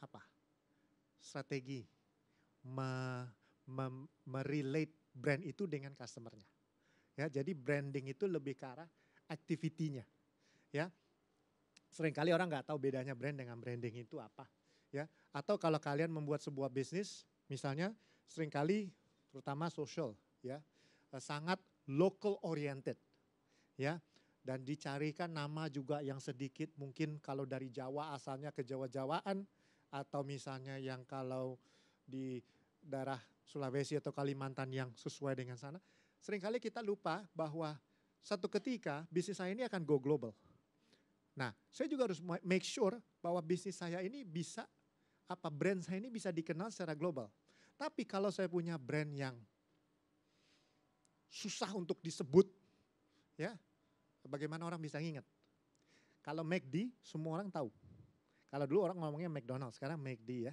[SPEAKER 6] apa? Strategi me, me, merelate brand itu dengan customernya. Ya, jadi branding itu lebih ke arah aktivitinya, Ya. Seringkali orang nggak tahu bedanya brand dengan branding itu apa. Ya, atau kalau kalian membuat sebuah bisnis, misalnya seringkali terutama social, ya. Eh, sangat local oriented. Ya. Dan dicarikan nama juga yang sedikit mungkin kalau dari Jawa asalnya ke Jawa-Jawaan atau misalnya yang kalau di daerah Sulawesi atau Kalimantan yang sesuai dengan sana. Seringkali kita lupa bahwa satu ketika bisnis saya ini akan go global. Nah, saya juga harus make sure bahwa bisnis saya ini bisa apa brand saya ini bisa dikenal secara global. Tapi kalau saya punya brand yang susah untuk disebut. Ya, bagaimana orang bisa ingat? Kalau McD, semua orang tahu. Kalau dulu orang ngomongnya McDonald's, sekarang McD ya.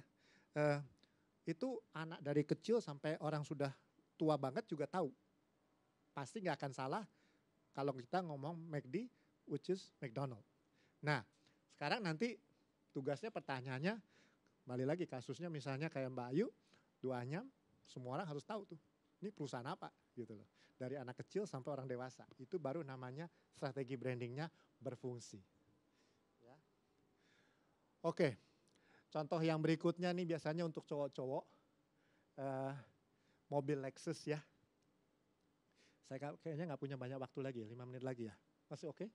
[SPEAKER 6] Uh, itu anak dari kecil sampai orang sudah tua banget juga tahu. Pasti nggak akan salah kalau kita ngomong McD, which is McDonald. Nah, sekarang nanti tugasnya pertanyaannya, kembali lagi kasusnya misalnya kayak Mbak Ayu, duanya semua orang harus tahu tuh. Ini perusahaan apa gitu loh dari anak kecil sampai orang dewasa. Itu baru namanya strategi brandingnya berfungsi. Ya. Oke, contoh yang berikutnya nih biasanya untuk cowok-cowok uh, mobil Lexus ya. Saya kayaknya nggak punya banyak waktu lagi, lima menit lagi ya. Masih oke? Okay?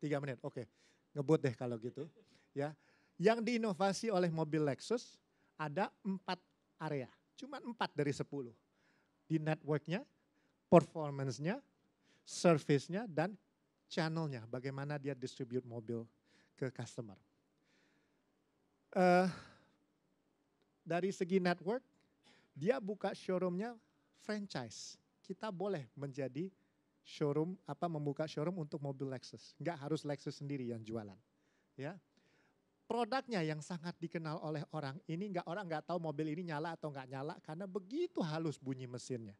[SPEAKER 6] Tiga menit, oke. Okay. Ngebut deh kalau gitu. ya, yang diinovasi oleh mobil Lexus ada empat area, cuma empat dari sepuluh di networknya, performance-nya, service-nya, dan channelnya. Bagaimana dia distribute mobil ke customer. Uh, dari segi network, dia buka showroomnya franchise. Kita boleh menjadi showroom apa membuka showroom untuk mobil Lexus. Nggak harus Lexus sendiri yang jualan. Ya, produknya yang sangat dikenal oleh orang ini nggak orang nggak tahu mobil ini nyala atau nggak nyala karena begitu halus bunyi mesinnya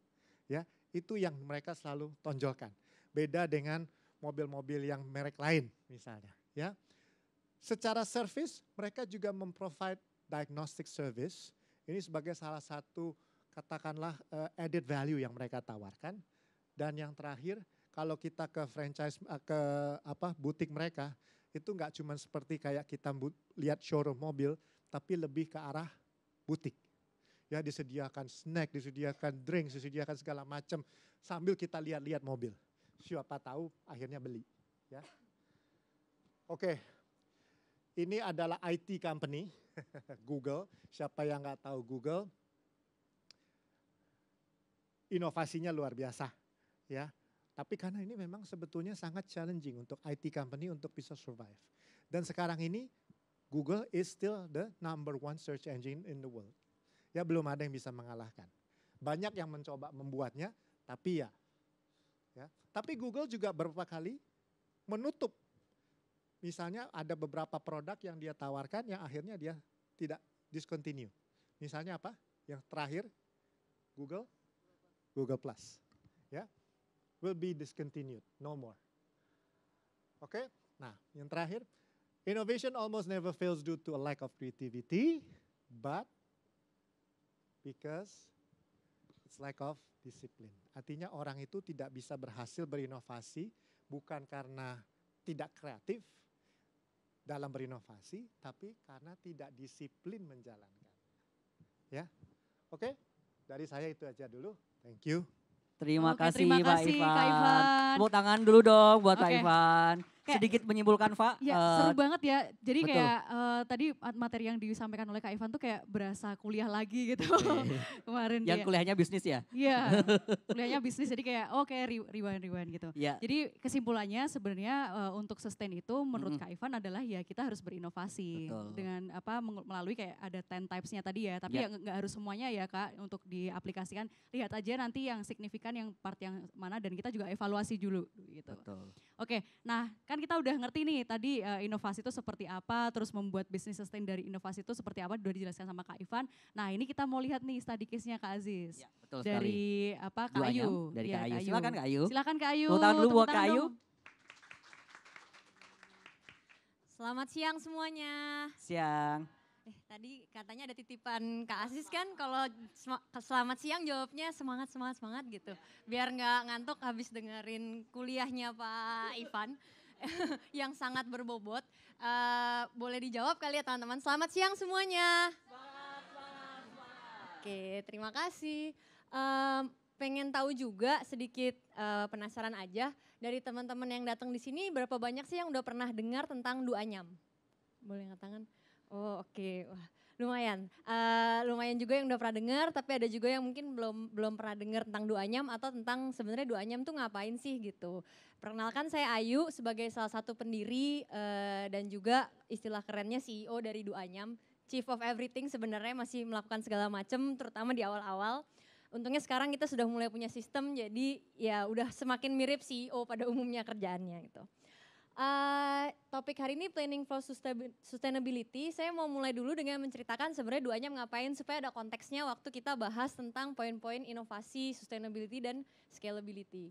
[SPEAKER 6] ya itu yang mereka selalu tonjolkan beda dengan mobil-mobil yang merek lain misalnya ya secara service mereka juga memprovide diagnostic service ini sebagai salah satu katakanlah eh, added value yang mereka tawarkan dan yang terakhir kalau kita ke franchise eh, ke apa butik mereka itu nggak cuma seperti kayak kita lihat showroom mobil, tapi lebih ke arah butik. Ya disediakan snack, disediakan drink, disediakan segala macam sambil kita lihat-lihat mobil. Siapa tahu akhirnya beli. Ya. Oke, okay. ini adalah IT company Google. Siapa yang nggak tahu Google? Inovasinya luar biasa, ya tapi karena ini memang sebetulnya sangat challenging untuk IT company untuk bisa survive. Dan sekarang ini Google is still the number one search engine in the world. Ya belum ada yang bisa mengalahkan. Banyak yang mencoba membuatnya, tapi ya. ya. Tapi Google juga beberapa kali menutup. Misalnya ada beberapa produk yang dia tawarkan yang akhirnya dia tidak discontinue. Misalnya apa? Yang terakhir Google Google Plus. Ya, will be discontinued, no more. Okay? Nah, yang terakhir, innovation almost never fails due to a lack of creativity, but because it's lack of discipline. Artinya orang itu tidak bisa berhasil berinovasi bukan karena tidak kreatif dalam berinovasi, tapi karena tidak disiplin menjalankan. Ya. Oke? Dari saya itu aja dulu. Thank
[SPEAKER 4] you. Terima Oke, kasih terima Pak kasih, Ivan. Kak Ivan. Tepuk tangan dulu dong buat Oke. Pak Ivan kayak, sedikit menyimpulkan Pak. Ya, uh, eh, seru banget
[SPEAKER 3] ya. Jadi betul. kayak uh, tadi materi yang disampaikan oleh Kak Ivan tuh kayak berasa kuliah lagi gitu iya. kemarin. Yang kayak, kuliahnya
[SPEAKER 4] bisnis ya? Iya,
[SPEAKER 7] kuliahnya
[SPEAKER 3] bisnis jadi kayak oke oh, rewind-rewind gitu. Ya. Jadi kesimpulannya sebenarnya uh, untuk sustain itu menurut mm -hmm. Kak Ivan adalah ya kita harus berinovasi betul. dengan apa melalui kayak ada ten types-nya tadi ya, tapi iya. ya nggak harus semuanya ya Kak untuk diaplikasikan. Lihat aja nanti yang signifikan yang part yang mana dan kita juga evaluasi dulu gitu. Betul. Oke, nah kan kan kita udah ngerti nih tadi uh, inovasi itu seperti apa, terus membuat bisnis sustain dari inovasi itu seperti apa, sudah dijelaskan sama Kak Ivan. Nah ini kita mau lihat nih study case-nya Kak Aziz. Ya, betul
[SPEAKER 4] dari apa Kak Ayu. Dari ya, Kak Ayu. Silakan Kak Ayu. Silakan Kak Ayu. Tepuk dulu buat Kak Ayu.
[SPEAKER 8] Selamat siang semuanya.
[SPEAKER 4] Siang.
[SPEAKER 8] Eh, tadi katanya ada titipan Kak Aziz kan kalau selamat siang jawabnya semangat semangat semangat gitu. Iya. Biar nggak ngantuk habis dengerin kuliahnya Pak Ivan. yang sangat berbobot. Uh, boleh dijawab kali ya teman-teman. Selamat siang semuanya. Selamat, selamat, selamat. Oke, terima kasih. Um, pengen tahu juga sedikit uh, penasaran aja dari teman-teman yang datang di sini berapa banyak sih yang udah pernah dengar tentang nyam? Boleh angkat tangan? Oh oke, okay. wah lumayan. Uh, lumayan juga yang udah pernah dengar, tapi ada juga yang mungkin belum belum pernah dengar tentang nyam atau tentang sebenarnya nyam tuh ngapain sih gitu. Perkenalkan saya Ayu sebagai salah satu pendiri uh, dan juga istilah kerennya CEO dari nyam Chief of everything sebenarnya masih melakukan segala macam, terutama di awal-awal. Untungnya sekarang kita sudah mulai punya sistem, jadi ya udah semakin mirip CEO pada umumnya kerjaannya gitu. Uh, topik hari ini planning for sustainability. Saya mau mulai dulu dengan menceritakan sebenarnya duanya ngapain supaya ada konteksnya waktu kita bahas tentang poin-poin inovasi, sustainability dan scalability.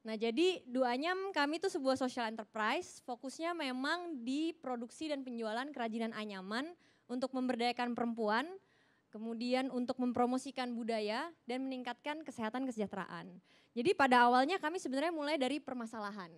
[SPEAKER 8] Nah jadi duanya mm, kami itu sebuah social enterprise, fokusnya memang di produksi dan penjualan kerajinan anyaman untuk memberdayakan perempuan, kemudian untuk mempromosikan budaya dan meningkatkan kesehatan kesejahteraan. Jadi pada awalnya kami sebenarnya mulai dari permasalahan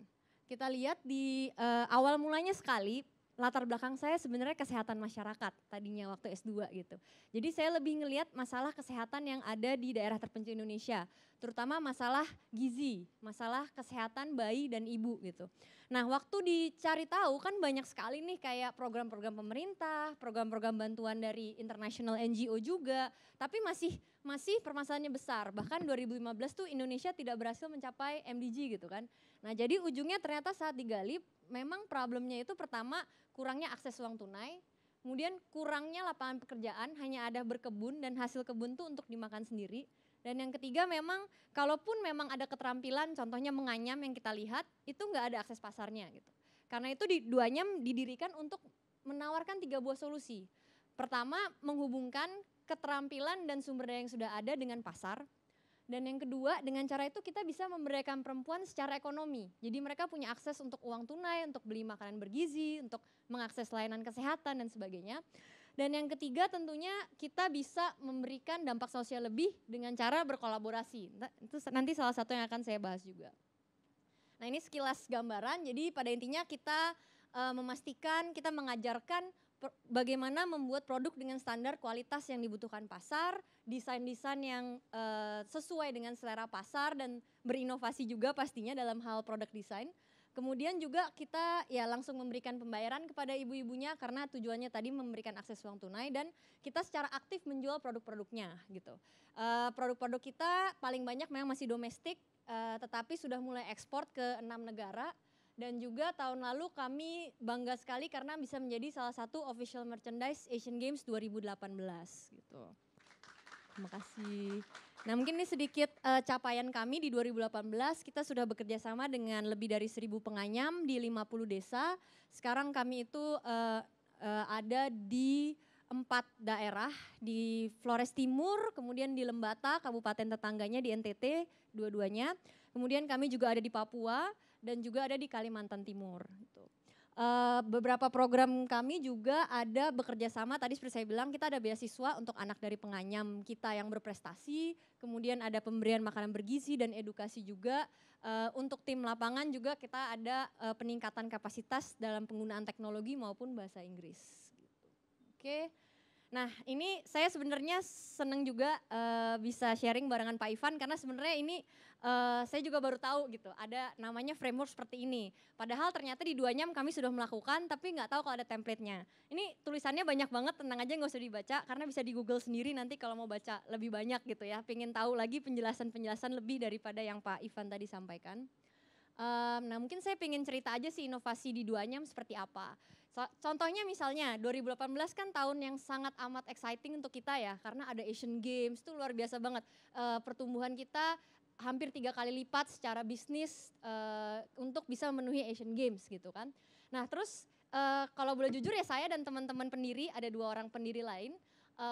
[SPEAKER 8] kita lihat di uh, awal mulanya sekali latar belakang saya sebenarnya kesehatan masyarakat tadinya waktu S2 gitu. Jadi saya lebih ngelihat masalah kesehatan yang ada di daerah terpencil Indonesia, terutama masalah gizi, masalah kesehatan bayi dan ibu gitu. Nah, waktu dicari tahu kan banyak sekali nih kayak program-program pemerintah, program-program bantuan dari international NGO juga, tapi masih masih permasalahannya besar. Bahkan 2015 tuh Indonesia tidak berhasil mencapai MDG gitu kan. Nah jadi ujungnya ternyata saat digali memang problemnya itu pertama kurangnya akses uang tunai, kemudian kurangnya lapangan pekerjaan hanya ada berkebun dan hasil kebun tuh untuk dimakan sendiri. Dan yang ketiga memang kalaupun memang ada keterampilan contohnya menganyam yang kita lihat itu nggak ada akses pasarnya gitu. Karena itu di, duanya didirikan untuk menawarkan tiga buah solusi. Pertama menghubungkan keterampilan dan sumber daya yang sudah ada dengan pasar dan yang kedua, dengan cara itu kita bisa memberikan perempuan secara ekonomi. Jadi mereka punya akses untuk uang tunai, untuk beli makanan bergizi, untuk mengakses layanan kesehatan dan sebagainya. Dan yang ketiga tentunya kita bisa memberikan dampak sosial lebih dengan cara berkolaborasi. Nah, itu nanti salah satu yang akan saya bahas juga. Nah ini sekilas gambaran, jadi pada intinya kita eh, memastikan kita mengajarkan bagaimana membuat produk dengan standar kualitas yang dibutuhkan pasar, desain-desain yang uh, sesuai dengan selera pasar dan berinovasi juga pastinya dalam hal produk desain. Kemudian juga kita ya langsung memberikan pembayaran kepada ibu-ibunya karena tujuannya tadi memberikan akses uang tunai dan kita secara aktif menjual produk-produknya gitu. produk eh, produk-produk kita paling banyak memang masih domestik, uh, tetapi sudah mulai ekspor ke enam negara dan juga tahun lalu kami bangga sekali karena bisa menjadi salah satu official merchandise Asian Games 2018 gitu. Terima kasih. Nah mungkin ini sedikit uh, capaian kami di 2018 kita sudah bekerja sama dengan lebih dari seribu penganyam di 50 desa. Sekarang kami itu uh, uh, ada di empat daerah di Flores Timur, kemudian di Lembata, kabupaten tetangganya di NTT dua-duanya. Kemudian kami juga ada di Papua, dan juga ada di Kalimantan Timur. Gitu. Eh, beberapa program kami juga ada bekerja sama tadi seperti saya bilang kita ada beasiswa untuk anak dari penganyam kita yang berprestasi kemudian ada pemberian makanan bergizi dan edukasi juga eh, untuk tim lapangan juga kita ada eh, peningkatan kapasitas dalam penggunaan teknologi maupun bahasa Inggris gitu. oke okay. Nah, ini saya sebenarnya senang juga uh, bisa sharing barengan Pak Ivan karena sebenarnya ini uh, saya juga baru tahu gitu ada namanya framework seperti ini. Padahal ternyata di duanya kami sudah melakukan tapi nggak tahu kalau ada templatenya. Ini tulisannya banyak banget, tenang aja nggak usah dibaca karena bisa di Google sendiri nanti kalau mau baca lebih banyak gitu ya. Pengen tahu lagi penjelasan-penjelasan lebih daripada yang Pak Ivan tadi sampaikan. Um, nah mungkin saya pengen cerita aja sih inovasi di duanya seperti apa contohnya misalnya 2018 kan tahun yang sangat amat exciting untuk kita ya karena ada Asian Games itu luar biasa banget e, pertumbuhan kita hampir tiga kali lipat secara bisnis e, untuk bisa memenuhi Asian Games gitu kan. Nah terus e, kalau boleh jujur ya saya dan teman-teman pendiri ada dua orang pendiri lain e,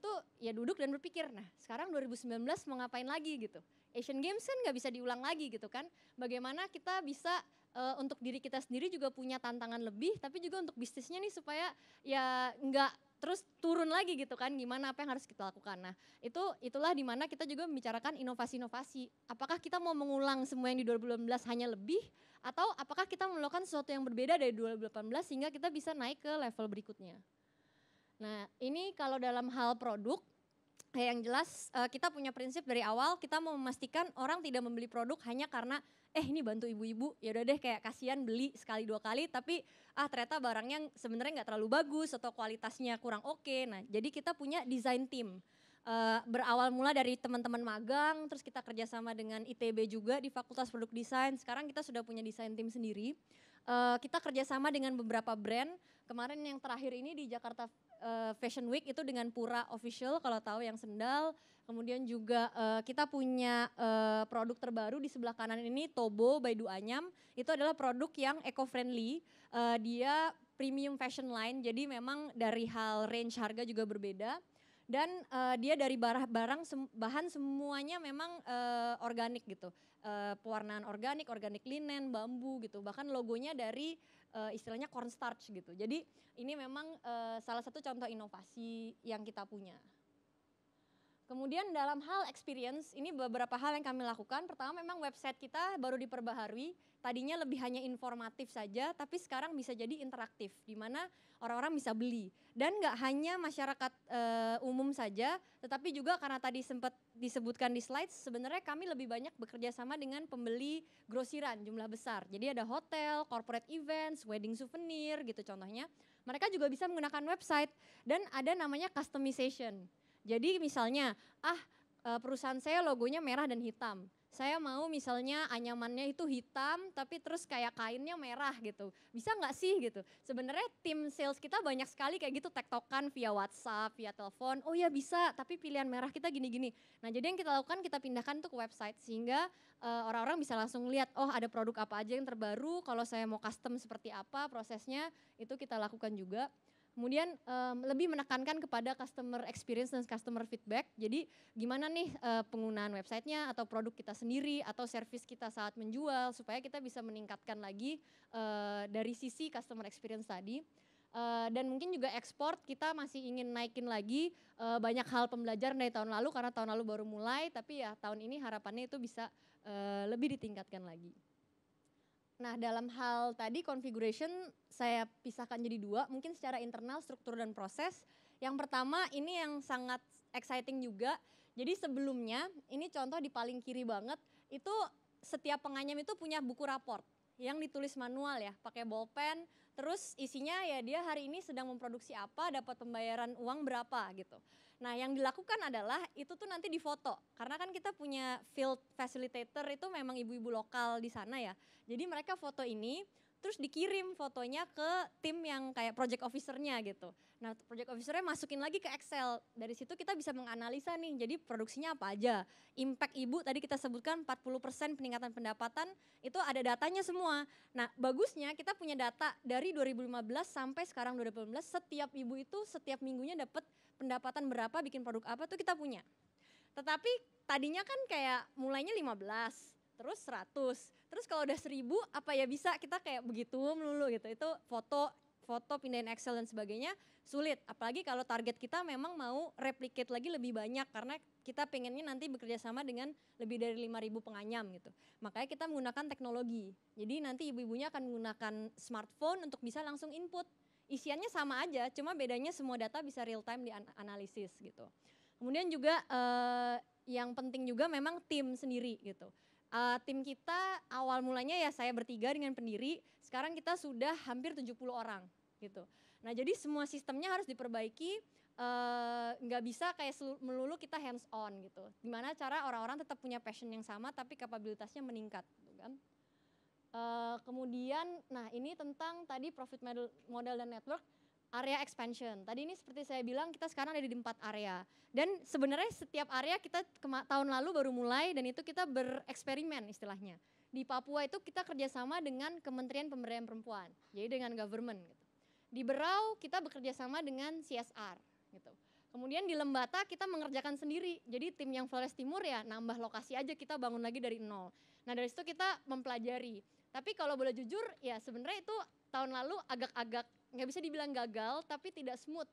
[SPEAKER 8] itu ya duduk dan berpikir nah sekarang 2019 mau ngapain lagi gitu. Asian Games kan nggak bisa diulang lagi gitu kan. Bagaimana kita bisa uh, untuk diri kita sendiri juga punya tantangan lebih, tapi juga untuk bisnisnya nih supaya ya nggak terus turun lagi gitu kan gimana apa yang harus kita lakukan nah itu itulah di mana kita juga membicarakan inovasi-inovasi apakah kita mau mengulang semua yang di 2018 hanya lebih atau apakah kita melakukan sesuatu yang berbeda dari 2018 sehingga kita bisa naik ke level berikutnya nah ini kalau dalam hal produk ya yang jelas eh, kita punya prinsip dari awal kita mau memastikan orang tidak membeli produk hanya karena eh ini bantu ibu-ibu ya udah deh kayak kasihan beli sekali dua kali tapi ah ternyata barangnya sebenarnya nggak terlalu bagus atau kualitasnya kurang oke okay. nah jadi kita punya design team uh, eh, berawal mula dari teman-teman magang terus kita kerjasama dengan itb juga di fakultas produk desain sekarang kita sudah punya design team sendiri uh, kita kerjasama dengan beberapa brand kemarin yang terakhir ini di jakarta uh, fashion week itu dengan pura official kalau tahu yang sendal Kemudian juga uh, kita punya uh, produk terbaru di sebelah kanan ini Tobo by Du Anyam. Itu adalah produk yang eco-friendly. Uh, dia premium fashion line, jadi memang dari hal range harga juga berbeda. Dan uh, dia dari barang, barang sem bahan semuanya memang uh, organik gitu. Uh, pewarnaan organik, organik linen, bambu gitu. Bahkan logonya dari uh, istilahnya cornstarch gitu. Jadi ini memang uh, salah satu contoh inovasi yang kita punya. Kemudian dalam hal experience, ini beberapa hal yang kami lakukan. Pertama memang website kita baru diperbaharui, tadinya lebih hanya informatif saja, tapi sekarang bisa jadi interaktif, di mana orang-orang bisa beli. Dan nggak hanya masyarakat e, umum saja, tetapi juga karena tadi sempat disebutkan di slides, sebenarnya kami lebih banyak bekerja sama dengan pembeli grosiran jumlah besar. Jadi ada hotel, corporate events, wedding souvenir gitu contohnya. Mereka juga bisa menggunakan website dan ada namanya customization. Jadi misalnya, ah eh, perusahaan saya logonya merah dan hitam. Saya mau misalnya anyamannya itu hitam tapi terus kayak kainnya merah gitu. Bisa nggak sih gitu? Sebenarnya tim sales kita banyak sekali kayak gitu tektokan via WhatsApp, via telepon. Oh ya bisa, tapi pilihan merah kita gini-gini. Nah jadi yang kita lakukan kita pindahkan tuh ke website sehingga orang eh, orang-orang bisa langsung lihat oh ada produk apa aja yang terbaru. Kalau saya mau custom seperti apa prosesnya itu kita lakukan juga. Kemudian um, lebih menekankan kepada customer experience dan customer feedback. Jadi gimana nih uh, penggunaan websitenya atau produk kita sendiri atau service kita saat menjual supaya kita bisa meningkatkan lagi uh, dari sisi customer experience tadi. Uh, dan mungkin juga ekspor kita masih ingin naikin lagi uh, banyak hal pembelajaran dari tahun lalu karena tahun lalu baru mulai tapi ya tahun ini harapannya itu bisa uh, lebih ditingkatkan lagi. Nah, dalam hal tadi configuration saya pisahkan jadi dua, mungkin secara internal struktur dan proses. Yang pertama ini yang sangat exciting juga. Jadi sebelumnya ini contoh di paling kiri banget itu setiap penganyam itu punya buku raport yang ditulis manual ya, pakai bolpen. Terus isinya ya dia hari ini sedang memproduksi apa, dapat pembayaran uang berapa gitu. Nah, yang dilakukan adalah itu tuh nanti difoto. Karena kan kita punya field facilitator itu memang ibu-ibu lokal di sana ya. Jadi mereka foto ini terus dikirim fotonya ke tim yang kayak project officernya gitu. Nah, project officernya masukin lagi ke Excel. Dari situ kita bisa menganalisa nih, jadi produksinya apa aja. Impact ibu tadi kita sebutkan 40% peningkatan pendapatan, itu ada datanya semua. Nah, bagusnya kita punya data dari 2015 sampai sekarang 2018, setiap ibu itu setiap minggunya dapat pendapatan berapa, bikin produk apa tuh kita punya. Tetapi tadinya kan kayak mulainya 15, terus 100, Terus kalau udah seribu apa ya bisa kita kayak begitu melulu gitu. Itu foto foto pindahin Excel dan sebagainya sulit. Apalagi kalau target kita memang mau replicate lagi lebih banyak karena kita pengennya nanti bekerja sama dengan lebih dari 5.000 penganyam gitu. Makanya kita menggunakan teknologi. Jadi nanti ibu-ibunya akan menggunakan smartphone untuk bisa langsung input. Isiannya sama aja, cuma bedanya semua data bisa real time dianalisis gitu. Kemudian juga eh, yang penting juga memang tim sendiri gitu. Uh, tim kita awal mulanya ya saya bertiga dengan pendiri, sekarang kita sudah hampir 70 orang gitu. Nah jadi semua sistemnya harus diperbaiki, eh, nggak uh, bisa kayak melulu kita hands on gitu. Gimana cara orang-orang tetap punya passion yang sama tapi kapabilitasnya meningkat gitu kan. Uh, kemudian, nah ini tentang tadi profit model, model dan network area expansion. Tadi ini seperti saya bilang kita sekarang ada di empat area. Dan sebenarnya setiap area kita tahun lalu baru mulai dan itu kita bereksperimen istilahnya. Di Papua itu kita kerjasama dengan Kementerian Pemberdayaan Perempuan, jadi dengan government. Gitu. Di Berau kita bekerjasama dengan CSR. Gitu. Kemudian di Lembata kita mengerjakan sendiri. Jadi tim yang Flores Timur ya nambah lokasi aja kita bangun lagi dari nol. Nah dari situ kita mempelajari. Tapi kalau boleh jujur ya sebenarnya itu tahun lalu agak-agak nggak bisa dibilang gagal tapi tidak smooth.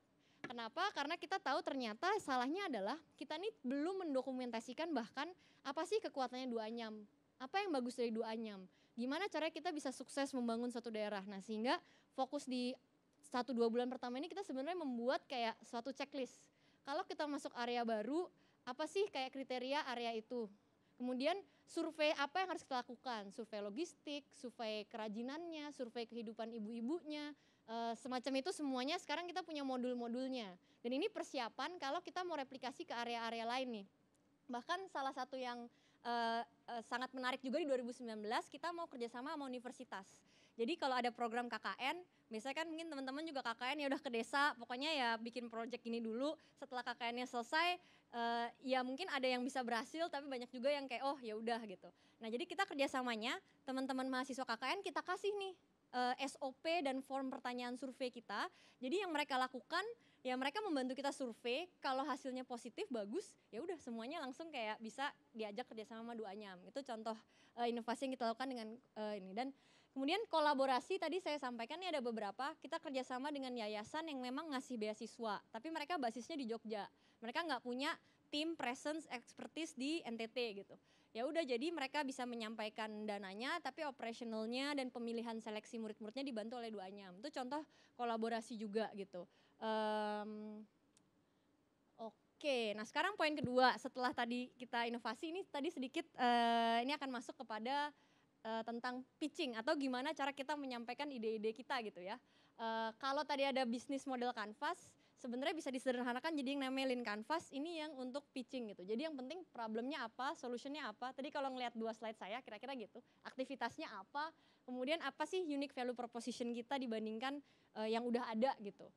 [SPEAKER 8] Kenapa? Karena kita tahu ternyata salahnya adalah kita nih belum mendokumentasikan bahkan apa sih kekuatannya dua anyam. Apa yang bagus dari dua anyam? Gimana caranya kita bisa sukses membangun suatu daerah? Nah, sehingga fokus di satu dua bulan pertama ini kita sebenarnya membuat kayak suatu checklist. Kalau kita masuk area baru, apa sih kayak kriteria area itu? Kemudian survei apa yang harus kita lakukan? Survei logistik, survei kerajinannya, survei kehidupan ibu-ibunya, uh, semacam itu semuanya sekarang kita punya modul-modulnya. Dan ini persiapan kalau kita mau replikasi ke area-area lain nih. Bahkan salah satu yang uh, uh, sangat menarik juga di 2019 kita mau kerjasama sama universitas. Jadi kalau ada program KKN, biasanya kan mungkin teman-teman juga KKN ya udah ke desa, pokoknya ya bikin project ini dulu. Setelah KKN-nya selesai, uh, ya mungkin ada yang bisa berhasil, tapi banyak juga yang kayak oh ya udah gitu. Nah jadi kita kerjasamanya teman-teman mahasiswa KKN kita kasih nih uh, eh, SOP dan form pertanyaan survei kita. Jadi yang mereka lakukan ya mereka membantu kita survei. Kalau hasilnya positif bagus, ya udah semuanya langsung kayak bisa diajak kerjasama sama nyam. Itu contoh uh, inovasi yang kita lakukan dengan uh, ini dan kemudian kolaborasi tadi saya sampaikan ini ada beberapa kita kerjasama dengan yayasan yang memang ngasih beasiswa, tapi mereka basisnya di Jogja. Mereka nggak punya tim presence expertise di NTT gitu ya udah jadi mereka bisa menyampaikan dananya tapi operasionalnya dan pemilihan seleksi murid-muridnya dibantu oleh duanya itu contoh kolaborasi juga gitu um, Oke, nah sekarang poin kedua setelah tadi kita inovasi ini tadi sedikit uh, ini akan masuk kepada uh, tentang pitching atau gimana cara kita menyampaikan ide-ide kita gitu ya. Uh, kalau tadi ada bisnis model kanvas, sebenarnya bisa disederhanakan jadi yang namanya lean canvas ini yang untuk pitching gitu. Jadi yang penting problemnya apa, solutionnya apa. Tadi kalau ngelihat dua slide saya kira-kira gitu, aktivitasnya apa, kemudian apa sih unique value proposition kita dibandingkan uh, yang udah ada gitu.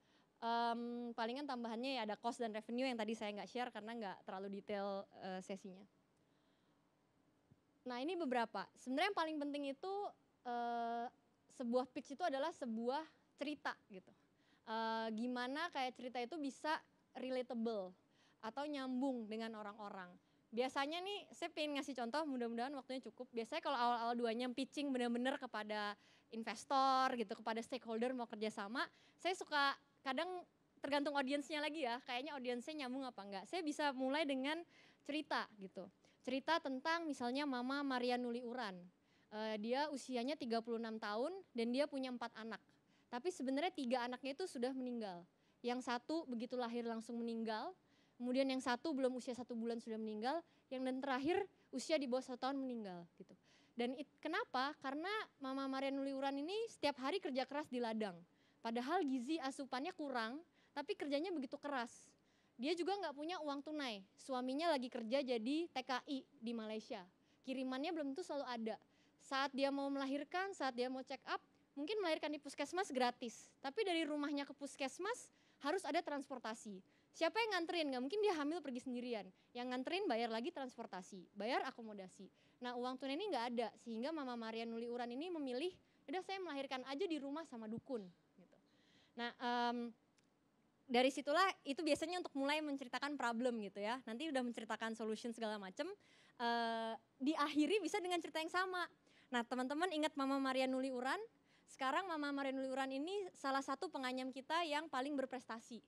[SPEAKER 8] Um, palingan tambahannya ya ada cost dan revenue yang tadi saya nggak share karena nggak terlalu detail uh, sesinya. Nah ini beberapa. Sebenarnya yang paling penting itu uh, sebuah pitch itu adalah sebuah cerita gitu uh, gimana kayak cerita itu bisa relatable atau nyambung dengan orang-orang. Biasanya nih saya pengen ngasih contoh mudah-mudahan waktunya cukup. Biasanya kalau awal-awal duanya pitching benar-benar kepada investor gitu, kepada stakeholder mau kerjasama, saya suka kadang tergantung audiensnya lagi ya, kayaknya audiensnya nyambung apa enggak. Saya bisa mulai dengan cerita gitu. Cerita tentang misalnya Mama Maria Nuli Uran. Eh, dia usianya 36 tahun dan dia punya empat anak. Tapi sebenarnya tiga anaknya itu sudah meninggal. Yang satu begitu lahir langsung meninggal, kemudian yang satu belum usia satu bulan sudah meninggal, yang dan terakhir usia di bawah satu tahun meninggal gitu. Dan it, kenapa? Karena Mama Maria Nuliuran ini setiap hari kerja keras di ladang. Padahal gizi asupannya kurang, tapi kerjanya begitu keras. Dia juga nggak punya uang tunai. Suaminya lagi kerja jadi TKI di Malaysia. Kirimannya belum tentu selalu ada. Saat dia mau melahirkan, saat dia mau check up, mungkin melahirkan di puskesmas gratis, tapi dari rumahnya ke puskesmas harus ada transportasi. Siapa yang nganterin? Nggak mungkin dia hamil pergi sendirian. Yang nganterin bayar lagi transportasi, bayar akomodasi. Nah uang tunai ini nggak ada, sehingga Mama Maria Nuli Uran ini memilih, udah saya melahirkan aja di rumah sama dukun. Gitu. Nah um, dari situlah itu biasanya untuk mulai menceritakan problem gitu ya. Nanti udah menceritakan solution segala macam. Uh, eh, diakhiri bisa dengan cerita yang sama. Nah teman-teman ingat Mama Maria Nuli Uran, sekarang Mama Marin Liuran ini salah satu penganyam kita yang paling berprestasi.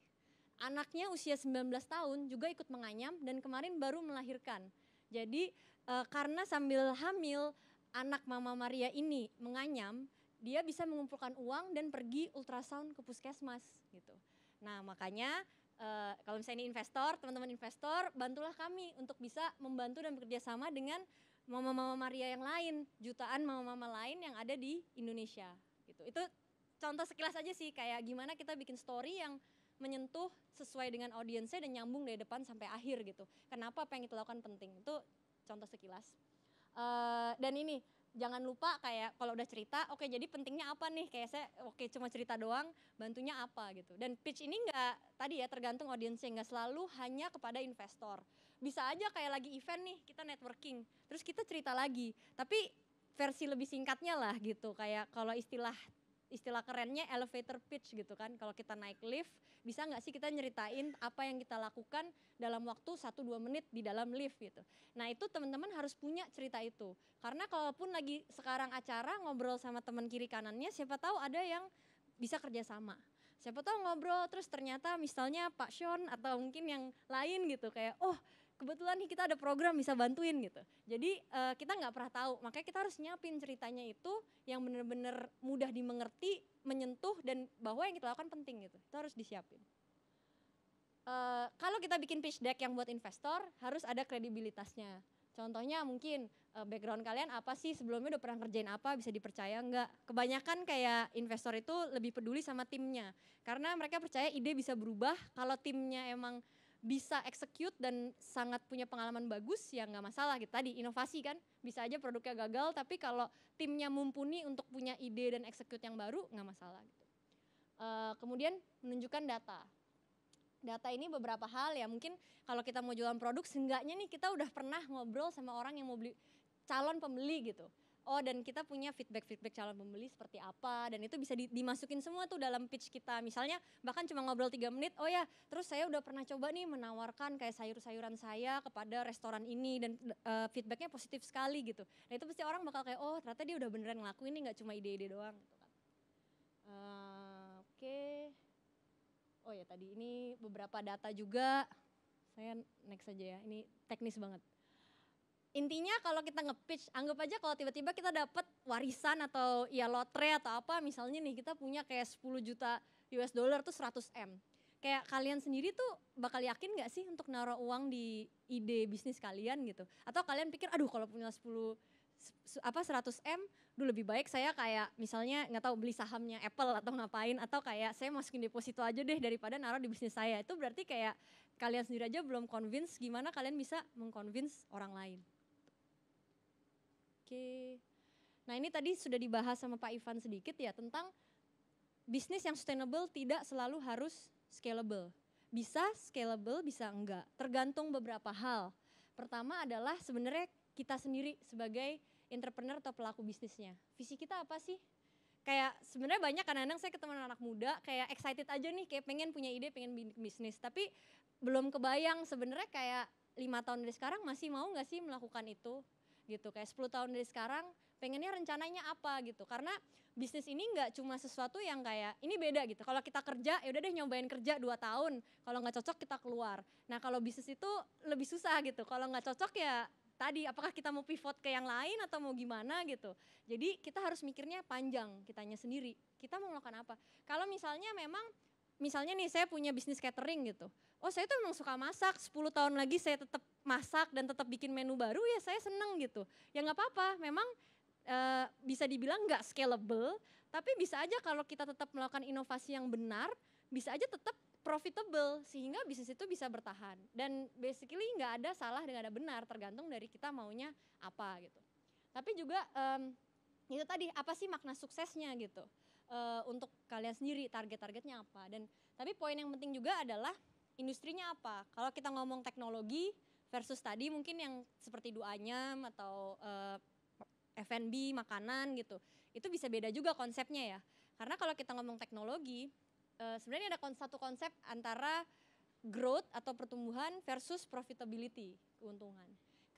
[SPEAKER 8] Anaknya usia 19 tahun juga ikut menganyam dan kemarin baru melahirkan. Jadi e, karena sambil hamil anak Mama Maria ini menganyam, dia bisa mengumpulkan uang dan pergi ultrasound ke puskesmas gitu. Nah makanya e, kalau misalnya ini investor, teman-teman investor, bantulah kami untuk bisa membantu dan bekerja sama dengan mama-mama Maria yang lain, jutaan mama-mama lain yang ada di Indonesia gitu. Itu contoh sekilas aja sih kayak gimana kita bikin story yang menyentuh sesuai dengan audiensnya dan nyambung dari depan sampai akhir gitu. Kenapa apa yang kita lakukan penting? Itu contoh sekilas. Uh, dan ini jangan lupa kayak kalau udah cerita, oke okay, jadi pentingnya apa nih? Kayak saya oke okay, cuma cerita doang, bantunya apa gitu. Dan pitch ini enggak tadi ya tergantung audiensnya enggak selalu hanya kepada investor. Bisa aja kayak lagi event nih, kita networking, terus kita cerita lagi. Tapi versi lebih singkatnya lah gitu kayak kalau istilah istilah kerennya elevator pitch gitu kan kalau kita naik lift bisa nggak sih kita nyeritain apa yang kita lakukan dalam waktu 1-2 menit di dalam lift gitu nah itu teman-teman harus punya cerita itu karena kalaupun lagi sekarang acara ngobrol sama teman kiri kanannya siapa tahu ada yang bisa kerjasama siapa tahu ngobrol terus ternyata misalnya Pak Sean atau mungkin yang lain gitu kayak oh kebetulan nih kita ada program bisa bantuin gitu. Jadi uh, kita nggak pernah tahu, makanya kita harus nyiapin ceritanya itu yang benar-benar mudah dimengerti, menyentuh dan bahwa yang kita lakukan penting gitu. Itu harus disiapin. Uh, kalau kita bikin pitch deck yang buat investor harus ada kredibilitasnya. Contohnya mungkin uh, background kalian apa sih sebelumnya udah pernah kerjain apa bisa dipercaya nggak? Kebanyakan kayak investor itu lebih peduli sama timnya karena mereka percaya ide bisa berubah kalau timnya emang bisa execute dan sangat punya pengalaman bagus ya nggak masalah gitu tadi inovasi kan bisa aja produknya gagal tapi kalau timnya mumpuni untuk punya ide dan execute yang baru nggak masalah gitu uh, kemudian menunjukkan data data ini beberapa hal ya mungkin kalau kita mau jualan produk seenggaknya nih kita udah pernah ngobrol sama orang yang mau beli calon pembeli gitu oh dan kita punya feedback-feedback calon pembeli seperti apa dan itu bisa di, dimasukin semua tuh dalam pitch kita misalnya bahkan cuma ngobrol tiga menit oh ya terus saya udah pernah coba nih menawarkan kayak sayur-sayuran saya kepada restoran ini dan uh, feedbacknya positif sekali gitu nah itu pasti orang bakal kayak oh ternyata dia udah beneran ngelakuin ini nggak cuma ide-ide doang gitu kan uh, oke okay. oh ya tadi ini beberapa data juga saya next aja ya ini teknis banget intinya kalau kita nge-pitch, anggap aja kalau tiba-tiba kita dapat warisan atau ya lotre atau apa misalnya nih kita punya kayak 10 juta US dollar tuh 100 M. Kayak kalian sendiri tuh bakal yakin gak sih untuk naruh uang di ide bisnis kalian gitu? Atau kalian pikir aduh kalau punya 10 apa 100 M dulu lebih baik saya kayak misalnya nggak tahu beli sahamnya Apple atau ngapain atau kayak saya masukin deposito aja deh daripada naruh di bisnis saya. Itu berarti kayak kalian sendiri aja belum convince gimana kalian bisa mengconvince orang lain. Oke. Nah ini tadi sudah dibahas sama Pak Ivan sedikit ya tentang bisnis yang sustainable tidak selalu harus scalable. Bisa scalable, bisa enggak. Tergantung beberapa hal. Pertama adalah sebenarnya kita sendiri sebagai entrepreneur atau pelaku bisnisnya. Visi kita apa sih? Kayak sebenarnya banyak kan kadang saya ketemu anak muda kayak excited aja nih kayak pengen punya ide, pengen bisnis, tapi belum kebayang sebenarnya kayak lima tahun dari sekarang masih mau nggak sih melakukan itu? gitu kayak 10 tahun dari sekarang pengennya rencananya apa gitu karena bisnis ini nggak cuma sesuatu yang kayak ini beda gitu kalau kita kerja ya udah deh nyobain kerja 2 tahun kalau nggak cocok kita keluar nah kalau bisnis itu lebih susah gitu kalau nggak cocok ya tadi apakah kita mau pivot ke yang lain atau mau gimana gitu. Jadi kita harus mikirnya panjang kitanya sendiri. Kita mau melakukan apa? Kalau misalnya memang misalnya nih saya punya bisnis catering gitu. Oh saya tuh memang suka masak, 10 tahun lagi saya tetap masak dan tetap bikin menu baru ya saya seneng gitu. Ya nggak apa-apa, memang e, bisa dibilang nggak scalable, tapi bisa aja kalau kita tetap melakukan inovasi yang benar, bisa aja tetap profitable sehingga bisnis itu bisa bertahan. Dan basically nggak ada salah dan ada benar, tergantung dari kita maunya apa gitu. Tapi juga um, itu tadi apa sih makna suksesnya gitu uh, untuk kalian sendiri target-targetnya apa. Dan tapi poin yang penting juga adalah industrinya apa. Kalau kita ngomong teknologi versus tadi mungkin yang seperti duanya atau uh, eh, F&B, makanan gitu. Itu bisa beda juga konsepnya ya. Karena kalau kita ngomong teknologi, uh, sebenarnya ada satu konsep antara growth atau pertumbuhan versus profitability, keuntungan.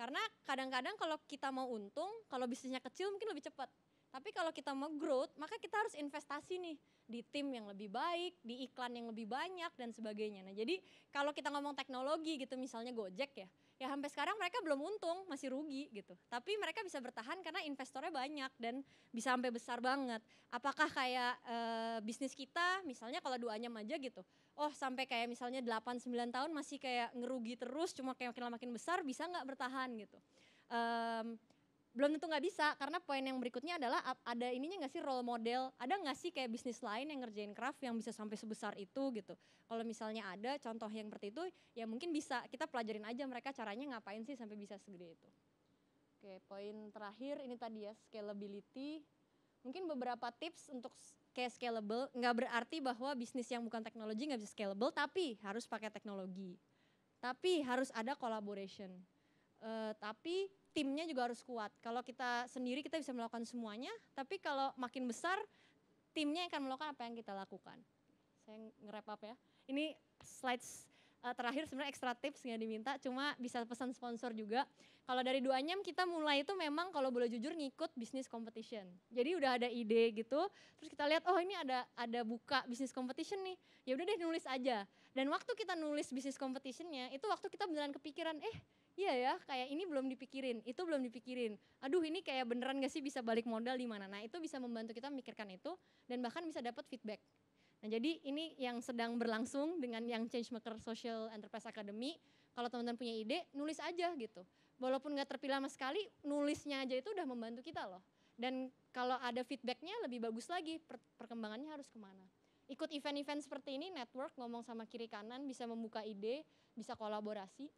[SPEAKER 8] Karena kadang-kadang kalau kita mau untung, kalau bisnisnya kecil mungkin lebih cepat. Tapi kalau kita mau growth, maka kita harus investasi nih di tim yang lebih baik, di iklan yang lebih banyak dan sebagainya. Nah, jadi kalau kita ngomong teknologi gitu misalnya Gojek ya, ya sampai sekarang mereka belum untung, masih rugi gitu. Tapi mereka bisa bertahan karena investornya banyak dan bisa sampai besar banget. Apakah kayak e, bisnis kita misalnya kalau duanya aja gitu. Oh, sampai kayak misalnya 8 9 tahun masih kayak ngerugi terus cuma kayak makin lama makin besar bisa nggak bertahan gitu. Um, belum tentu nggak bisa karena poin yang berikutnya adalah ada ininya nggak sih role model ada nggak sih kayak bisnis lain yang ngerjain craft yang bisa sampai sebesar itu gitu kalau misalnya ada contoh yang seperti itu ya mungkin bisa kita pelajarin aja mereka caranya ngapain sih sampai bisa segede itu oke poin terakhir ini tadi ya scalability mungkin beberapa tips untuk kayak scalable nggak berarti bahwa bisnis yang bukan teknologi nggak bisa scalable tapi harus pakai teknologi tapi harus ada collaboration uh, tapi timnya juga harus kuat. Kalau kita sendiri kita bisa melakukan semuanya, tapi kalau makin besar timnya akan melakukan apa yang kita lakukan. Saya ngerap apa ya. Ini slides uh, terakhir sebenarnya ekstra tips yang diminta, cuma bisa pesan sponsor juga. Kalau dari duanya kita mulai itu memang kalau boleh jujur ngikut bisnis competition. Jadi udah ada ide gitu, terus kita lihat oh ini ada ada buka bisnis competition nih. Ya udah deh nulis aja. Dan waktu kita nulis bisnis competitionnya itu waktu kita beneran kepikiran eh iya ya kayak ini belum dipikirin, itu belum dipikirin. Aduh ini kayak beneran gak sih bisa balik modal di mana? Nah itu bisa membantu kita memikirkan itu dan bahkan bisa dapat feedback. Nah jadi ini yang sedang berlangsung dengan yang Change Maker Social Enterprise Academy. Kalau teman-teman punya ide, nulis aja gitu. Walaupun nggak terpilih sama sekali, nulisnya aja itu udah membantu kita loh. Dan kalau ada feedbacknya lebih bagus lagi, perkembangannya harus kemana ikut event-event seperti ini network ngomong sama kiri kanan bisa membuka ide bisa kolaborasi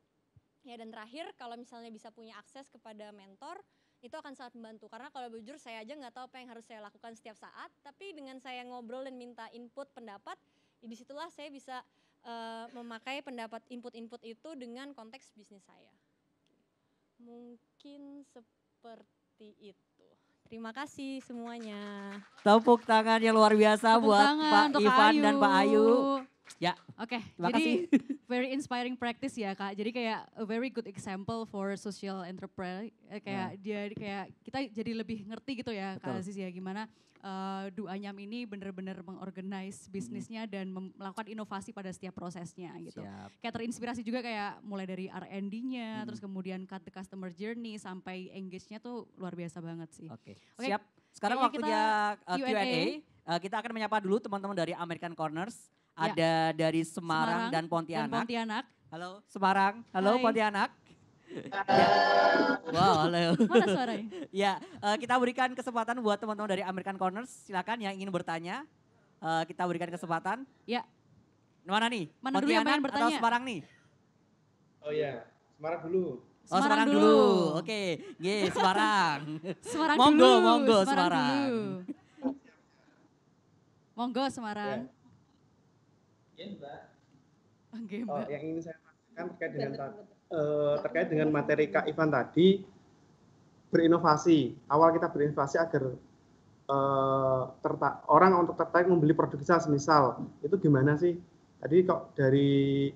[SPEAKER 8] Ya dan terakhir kalau misalnya bisa punya akses kepada mentor itu akan sangat membantu karena kalau jujur saya aja nggak tahu apa yang harus saya lakukan setiap saat tapi dengan saya ngobrol dan minta input pendapat ya disitulah saya bisa uh, memakai pendapat input-input itu dengan konteks bisnis saya. Mungkin seperti itu. Terima kasih semuanya.
[SPEAKER 4] Tepuk tangan yang luar biasa Tepuk buat Pak Ivan dan Pak Ayu. Ya. Oke. Okay. Jadi
[SPEAKER 3] very inspiring practice ya kak. Jadi kayak a very good example for social entrepreneur. Eh, kayak yeah. dia kayak kita jadi lebih ngerti gitu ya Betul. kak Aziz ya gimana uh, eh, Duanyam ini benar-benar mengorganize mm-hmm. bisnisnya hmm. dan melakukan inovasi pada setiap prosesnya gitu. Siap. Kayak terinspirasi juga kayak mulai dari R&D-nya, hmm. terus kemudian cut the customer journey sampai engage-nya tuh luar biasa banget sih. Oke. Okay. Okay. Siap. Sekarang Kayaknya waktunya Q&A.
[SPEAKER 4] Uh, eh, kita akan menyapa dulu teman-teman dari American Corners. Ya. Ada ya. dari Semarang, Semarang dan Pontianak. Dan Pontianak. Halo Semarang, halo Hai. Pontianak. Halo.
[SPEAKER 7] Ya. Wow, halo. Mana suaranya?
[SPEAKER 4] ya, eh, kita berikan kesempatan buat teman-teman dari American Corners. Silakan yang ingin bertanya, eh, kita berikan kesempatan. Ya. Mana nih? Mana Pontianak dulu yang pengen bertanya? Atau Semarang nih?
[SPEAKER 6] Oh ya, Semarang dulu.
[SPEAKER 4] Oh, Semarang, dulu. dulu. Oke, okay.
[SPEAKER 6] yeah, Semarang. Semarang monggo, dulu. Monggo, Semarang. Semarang.
[SPEAKER 7] Dulu.
[SPEAKER 3] Monggo, Semarang. Yeah.
[SPEAKER 6] Oh, oh, yang ingin saya sampaikan terkait dengan uh, terkait dengan materi Kak Ivan tadi berinovasi. Awal kita berinovasi agar uh, orang untuk tertarik membeli produk kita semisal itu gimana sih? Tadi kok dari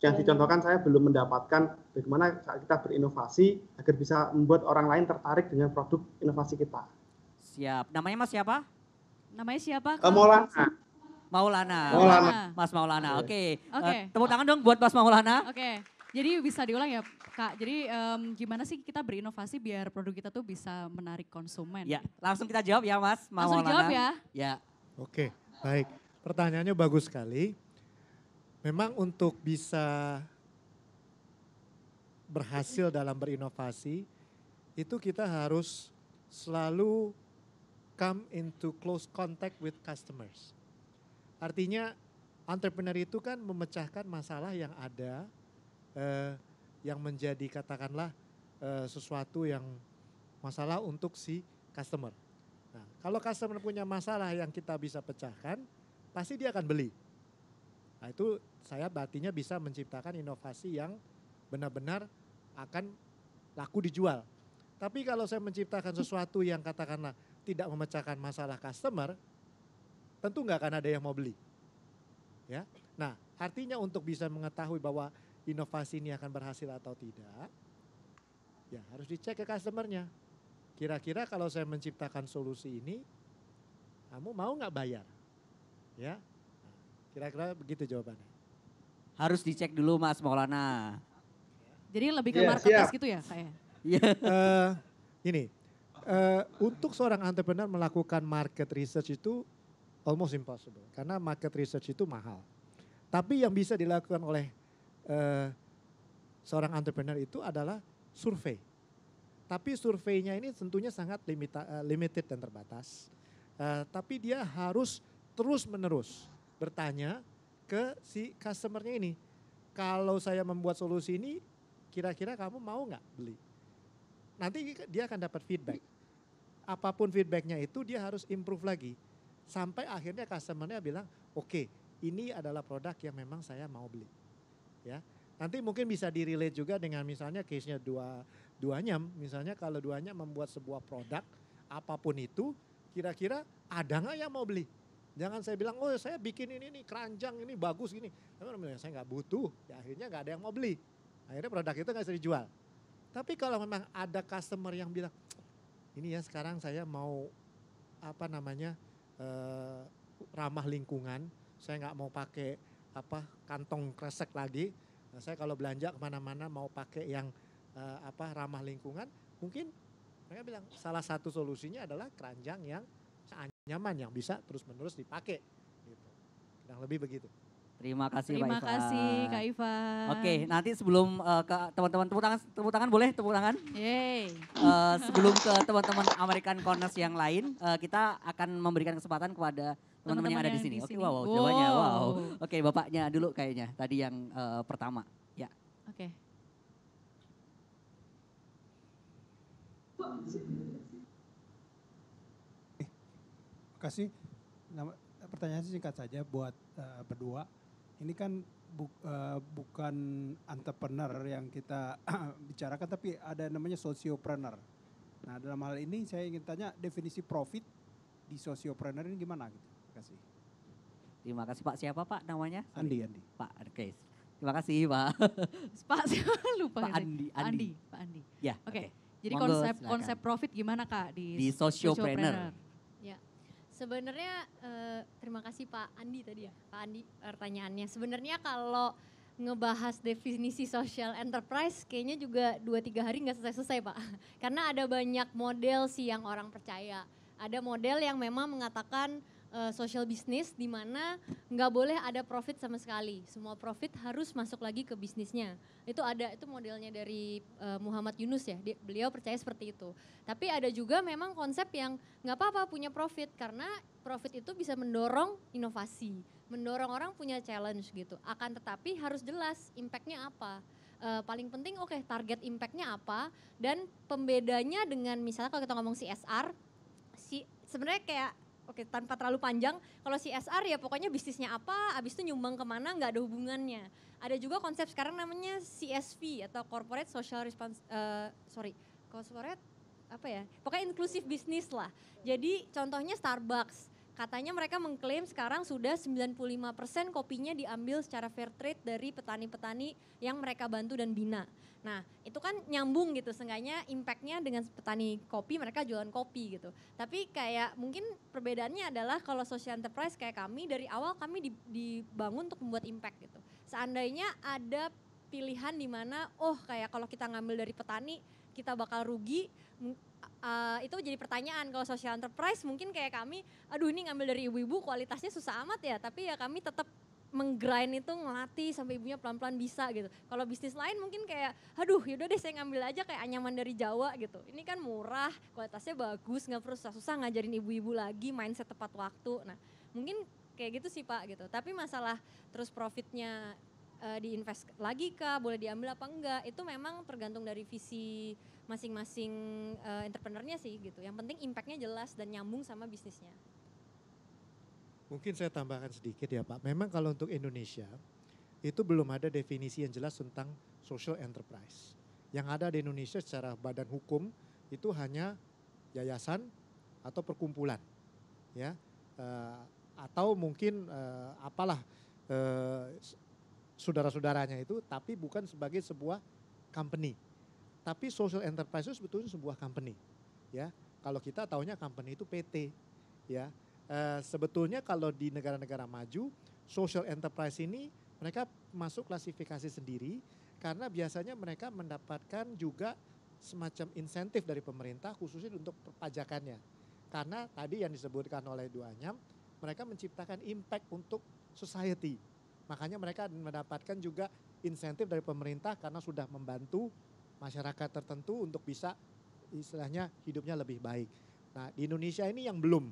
[SPEAKER 6] yang dicontohkan saya belum mendapatkan bagaimana saat kita berinovasi agar bisa membuat orang lain tertarik dengan produk inovasi kita.
[SPEAKER 4] Siap. Namanya Mas siapa? Namanya
[SPEAKER 3] siapa? Uh,
[SPEAKER 2] Maulana.
[SPEAKER 4] Maulana. Maulana. Mas Maulana. Iya. Oke. Okay. Okay. Uh, eh, tepuk tangan dong buat Mas Maulana.
[SPEAKER 3] Oke. Okay. Jadi bisa diulang ya Kak. Jadi um, gimana sih kita berinovasi biar produk kita tuh bisa menarik konsumen? Ya, langsung kita jawab ya Mas Maulana. Langsung
[SPEAKER 4] dijawab ya. Ya.
[SPEAKER 6] Oke, baik. Pertanyaannya bagus sekali. Memang untuk bisa berhasil dalam berinovasi itu kita harus selalu come into close contact with customers. Artinya entrepreneur itu kan memecahkan masalah yang ada eh, yang menjadi katakanlah eh, sesuatu yang masalah untuk si customer. Nah, kalau customer punya masalah yang kita bisa pecahkan, pasti dia akan beli. Nah, itu saya artinya bisa menciptakan inovasi yang benar-benar akan laku dijual. Tapi kalau saya menciptakan sesuatu yang katakanlah tidak memecahkan masalah customer, tentu nggak akan ada yang mau beli. Ya, nah artinya untuk bisa mengetahui bahwa inovasi ini akan berhasil atau tidak, ya harus dicek ke customernya. Kira-kira kalau saya menciptakan solusi ini, kamu mau nggak bayar? Ya, kira-kira begitu jawabannya. Harus dicek dulu Mas Maulana.
[SPEAKER 3] Jadi lebih ke yes, iya, marketplace yeah. gitu ya saya?
[SPEAKER 6] Iya. uh, ini, uh, untuk seorang entrepreneur melakukan market research itu almost impossible karena market research itu mahal. Tapi yang bisa dilakukan oleh uh, seorang entrepreneur itu adalah survei. Tapi surveinya ini tentunya sangat limita, uh, limited dan terbatas. Uh, tapi dia harus terus menerus bertanya ke si customernya ini. Kalau saya membuat solusi ini, kira-kira kamu mau nggak beli? Nanti dia akan dapat feedback. Apapun feedbacknya itu dia harus improve lagi Sampai akhirnya customernya bilang, oke okay, ini adalah produk yang memang saya mau beli. Ya, Nanti mungkin bisa dirilis juga dengan misalnya case-nya dua, duanya. Misalnya kalau duanya membuat sebuah produk, apapun itu, kira-kira ada nggak yang mau beli? Jangan saya bilang, oh saya bikin ini nih keranjang ini bagus gini. Tapi saya nggak butuh. Ya, akhirnya nggak ada yang mau beli. Akhirnya produk itu nggak bisa dijual. Tapi kalau memang ada customer yang bilang, ini ya sekarang saya mau apa namanya eh, ramah lingkungan. Saya nggak mau pakai apa kantong kresek lagi. Nah, saya kalau belanja kemana-mana mau pakai yang eh, apa ramah lingkungan, mungkin mereka bilang salah satu solusinya adalah keranjang yang nyaman yang bisa terus-menerus dipakai. Gitu. Yang lebih begitu. Terima kasih Terima Pak Ivan. Terima kasih Kak
[SPEAKER 4] Ivan. Oke, nanti sebelum uh, ke teman-teman tepuk tangan, tepuk tangan boleh tepuk tangan? Yeay. Uh, sebelum ke teman-teman American Corners yang lain, uh, kita akan memberikan kesempatan kepada teman-teman yang ada yang di sini. Oke, wow, jawabannya wow. Oke, Bapaknya dulu kayaknya tadi yang uh, pertama. Ya.
[SPEAKER 9] Oke. Okay.
[SPEAKER 6] Eh, kasih nama pertanyaan singkat saja buat uh, berdua ini kan bu, uh, bukan entrepreneur yang kita bicarakan tapi ada namanya sosiopreneur. Nah, dalam hal ini saya ingin tanya definisi profit di sosiopreneur ini gimana
[SPEAKER 3] gitu.
[SPEAKER 4] Terima kasih. Terima kasih
[SPEAKER 3] Pak. Siapa Pak namanya? Andi
[SPEAKER 4] Andi. Pak, oke. Okay. Terima kasih Pak. Pak siapa lupa. Pak Andi, ya Andi. Andi. Pak Andi. Ya. Oke. Okay. okay. Jadi konsep konsep profit
[SPEAKER 3] gimana Kak di, di sociopreneur? sosiopreneur.
[SPEAKER 8] Sebenarnya eh, terima kasih Pak Andi tadi ya, Pak Andi pertanyaannya. Sebenarnya kalau ngebahas definisi social enterprise kayaknya juga dua tiga hari nggak selesai-selesai Pak. Karena ada banyak model sih yang orang percaya. Ada model yang memang mengatakan uh, social business di mana nggak boleh ada profit sama sekali. Semua profit harus masuk lagi ke bisnisnya. Itu ada itu modelnya dari uh, Muhammad Yunus ya. Dia, beliau percaya seperti itu. Tapi ada juga memang konsep yang nggak apa-apa punya profit karena profit itu bisa mendorong inovasi, mendorong orang punya challenge gitu. Akan tetapi harus jelas impactnya apa uh, paling penting oke okay, target impactnya apa dan pembedanya dengan misalnya kalau kita ngomong CSR si sebenarnya kayak Oke, tanpa terlalu panjang. Kalau CSR ya pokoknya bisnisnya apa, abis itu nyumbang kemana, nggak ada hubungannya. Ada juga konsep sekarang namanya CSV atau Corporate Social Response, uh, sorry, Corporate apa ya? Pokoknya inklusif bisnis lah. Jadi contohnya Starbucks. Katanya mereka mengklaim sekarang sudah 95% kopinya diambil secara fair trade dari petani-petani yang mereka bantu dan bina. Nah itu kan nyambung gitu, seenggaknya impactnya dengan petani kopi mereka jualan kopi gitu. Tapi kayak mungkin perbedaannya adalah kalau social enterprise kayak kami dari awal kami dibangun untuk membuat impact gitu. Seandainya ada pilihan di mana oh kayak kalau kita ngambil dari petani kita bakal rugi uh, itu jadi pertanyaan kalau social enterprise mungkin kayak kami aduh ini ngambil dari ibu-ibu kualitasnya susah amat ya tapi ya kami tetap menggrind itu ngelatih sampai ibunya pelan-pelan bisa gitu. Kalau bisnis lain mungkin kayak, aduh yaudah deh saya ngambil aja kayak anyaman dari Jawa gitu. Ini kan murah, kualitasnya bagus, nggak perlu susah-susah ngajarin ibu-ibu lagi mindset tepat waktu. Nah mungkin kayak gitu sih pak gitu. Tapi masalah terus profitnya uh, diinvest lagi kah, boleh diambil apa enggak, itu memang tergantung dari visi masing-masing uh, entrepreneurnya sih gitu. Yang penting impactnya jelas dan nyambung sama bisnisnya.
[SPEAKER 6] Mungkin saya tambahkan sedikit ya Pak. Memang kalau untuk Indonesia itu belum ada definisi yang jelas tentang social enterprise. Yang ada di Indonesia secara badan hukum itu hanya yayasan atau perkumpulan, ya E, atau mungkin e, apalah e, saudara-saudaranya itu, tapi bukan sebagai sebuah company. Tapi social enterprise itu sebetulnya sebuah company, ya. Kalau kita tahunya company itu PT, ya Eh, sebetulnya kalau di negara-negara maju social enterprise ini mereka masuk klasifikasi sendiri karena biasanya mereka mendapatkan juga semacam insentif dari pemerintah khususnya untuk perpajakannya. Karena tadi yang disebutkan oleh dua Anyam, mereka menciptakan impact untuk society. Makanya mereka mendapatkan juga insentif dari pemerintah karena sudah membantu masyarakat tertentu untuk bisa istilahnya hidupnya lebih baik. Nah, di Indonesia ini yang belum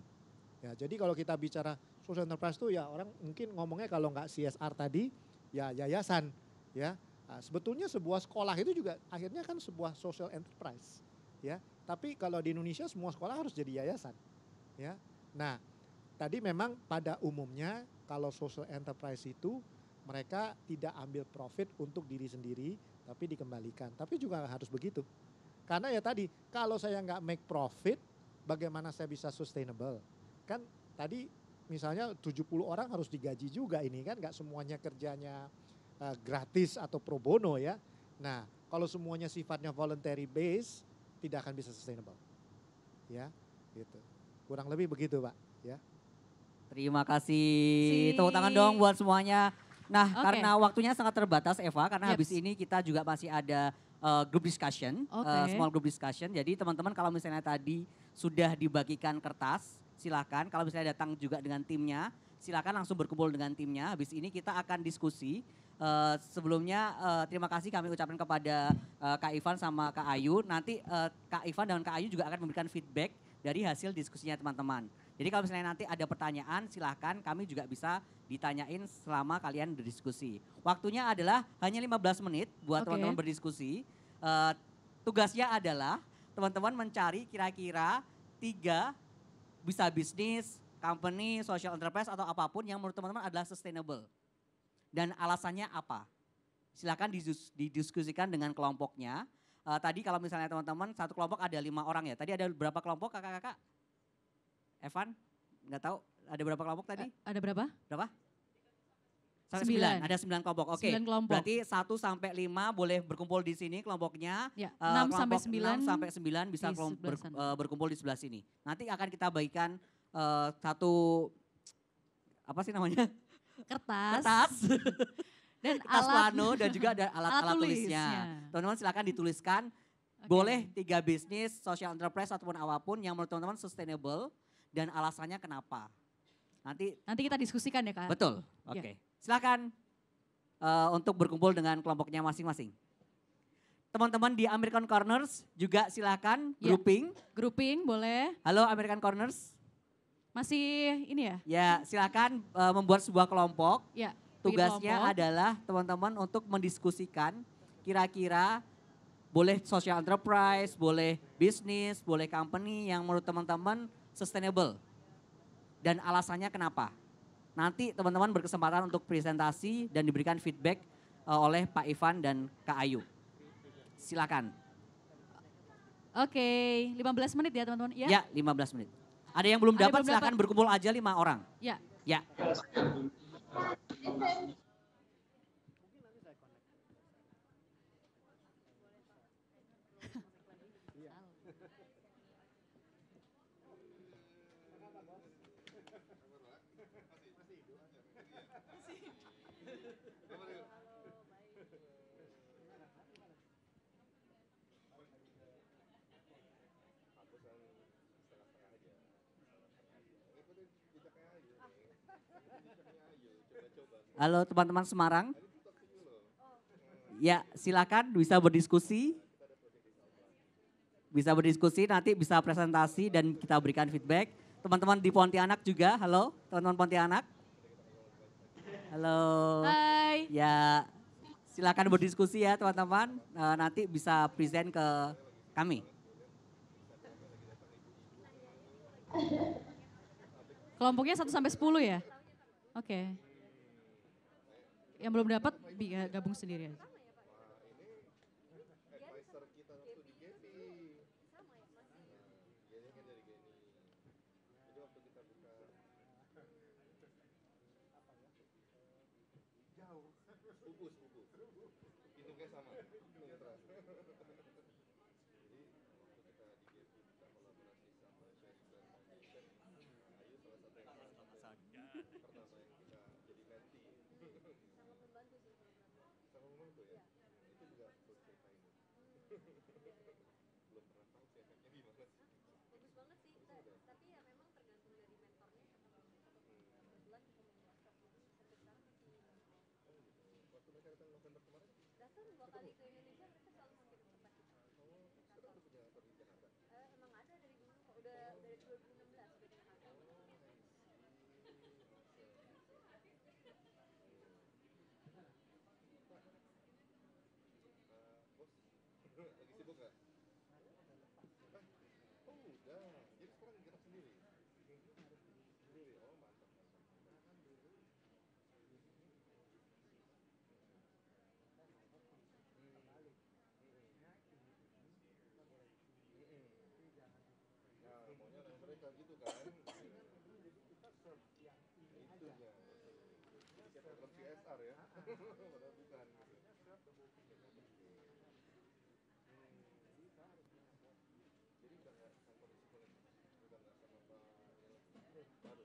[SPEAKER 6] Ya, jadi kalau kita bicara social enterprise itu ya orang mungkin ngomongnya kalau nggak CSR tadi ya yayasan ya. Nah, sebetulnya sebuah sekolah itu juga akhirnya kan sebuah social enterprise ya. Tapi kalau di Indonesia semua sekolah harus jadi yayasan ya. Nah, tadi memang pada umumnya kalau social enterprise itu mereka tidak ambil profit untuk diri sendiri tapi dikembalikan. Tapi juga harus begitu. Karena ya tadi kalau saya nggak make profit bagaimana saya bisa sustainable? kan tadi misalnya 70 orang harus digaji juga ini kan nggak semuanya kerjanya uh, gratis atau pro bono ya. Nah, kalau semuanya sifatnya voluntary base tidak akan bisa sustainable. Ya, gitu. Kurang lebih begitu, Pak, ya. Terima kasih.
[SPEAKER 4] Si. Tepuk tangan dong buat semuanya. Nah, okay. karena waktunya sangat terbatas Eva karena yep. habis ini kita juga masih ada uh, group discussion, eh, okay. uh, small group discussion. Jadi teman-teman kalau misalnya tadi sudah dibagikan kertas silakan. Kalau misalnya datang juga dengan timnya, silakan langsung berkumpul dengan timnya. Habis ini kita akan diskusi. Uh, sebelumnya uh, terima kasih kami ucapkan kepada uh, Kak Ivan sama Kak Ayu. Nanti uh, Kak Ivan dan Kak Ayu juga akan memberikan feedback dari hasil diskusinya teman-teman. Jadi kalau misalnya nanti ada pertanyaan silahkan kami juga bisa ditanyain selama kalian berdiskusi. Waktunya adalah hanya 15 menit buat teman-teman okay. berdiskusi. Uh, tugasnya adalah teman-teman mencari kira-kira tiga bisa bisnis, company, social enterprise atau apapun yang menurut teman-teman adalah sustainable. Dan alasannya apa? Silakan didiskusikan dengan kelompoknya. Uh, tadi kalau misalnya teman-teman satu kelompok ada lima orang ya. Tadi ada berapa kelompok kakak-kakak? Evan? Nggak tahu. Ada berapa kelompok tadi? ada berapa? Berapa?
[SPEAKER 3] Sampai sembilan. Ada sembilan kelompok. Oke. Okay. Berarti
[SPEAKER 4] satu sampai lima boleh berkumpul di sini kelompoknya.
[SPEAKER 9] Ya, eh, enam kelompok sampai sembilan. Enam sampai
[SPEAKER 4] sembilan bisa kelompok ber, uh, eh, berkumpul di sebelah sini. Nanti akan kita bagikan uh, satu apa sih namanya?
[SPEAKER 3] Kertas. Kertas.
[SPEAKER 4] dan kertas alat, plano dan juga ada alat-alat alat tulisnya. Teman-teman silakan dituliskan. Okay. Boleh tiga bisnis, social enterprise ataupun apapun yang menurut teman-teman sustainable dan alasannya kenapa. Nanti
[SPEAKER 3] nanti kita diskusikan ya kak. Betul.
[SPEAKER 4] Ya. Oke. Okay. Yeah. Silakan uh, untuk berkumpul dengan kelompoknya masing-masing. Teman-teman di American Corners juga silakan ya. grouping. Ya,
[SPEAKER 3] grouping boleh.
[SPEAKER 4] Halo American Corners.
[SPEAKER 3] Masih ini ya?
[SPEAKER 4] Ya, silakan uh, membuat sebuah kelompok.
[SPEAKER 3] Ya. Tugasnya kelompok.
[SPEAKER 4] adalah teman-teman untuk mendiskusikan kira-kira boleh social enterprise, boleh bisnis, boleh company yang menurut teman-teman sustainable. Dan alasannya kenapa? Nanti teman-teman berkesempatan untuk presentasi dan diberikan feedback eh, oleh Pak Ivan dan Kak Ayu. Silakan.
[SPEAKER 3] Oke, 15 menit ya teman-teman. Ya? ya,
[SPEAKER 4] 15 menit. Ada yang belum Ada dapat belum silakan dapat. berkumpul aja lima orang.
[SPEAKER 9] Ya.
[SPEAKER 7] Ya.
[SPEAKER 10] Halo teman-teman Semarang.
[SPEAKER 4] Ya, silakan bisa berdiskusi. Bisa berdiskusi, nanti bisa presentasi dan kita berikan feedback. Teman-teman di Pontianak juga, halo teman-teman Pontianak. Halo. Hai. Ya, silakan berdiskusi ya teman-teman. Eh, nanti bisa present ke kami.
[SPEAKER 3] Kelompoknya 1 sampai 10 ya? Oke. Okay yang belum dapat gabung sendiri
[SPEAKER 6] aja.
[SPEAKER 10] Marco gitu ya itu juga baru cerita ini belum pernah tahu sih efeknya gimana sih
[SPEAKER 8] bagus banget sih Ta tapi ya memang tergantung dari mentornya ya, hmm. kebetulan kita sampai sekarang masih
[SPEAKER 6] oh, gitu. waktu mereka datang November kemarin
[SPEAKER 8] datang dua kali ke Indonesia mereka
[SPEAKER 6] Bro, lagi sibuk nggak?
[SPEAKER 9] Hah?
[SPEAKER 10] Oh udah, jadi sekarang gerak sendiri? Sendiri, oh mantap
[SPEAKER 6] mantap Nah, mereka gitu kan? Itu
[SPEAKER 9] ya. Siapa CSR ya? Padahal bukan.
[SPEAKER 10] 말은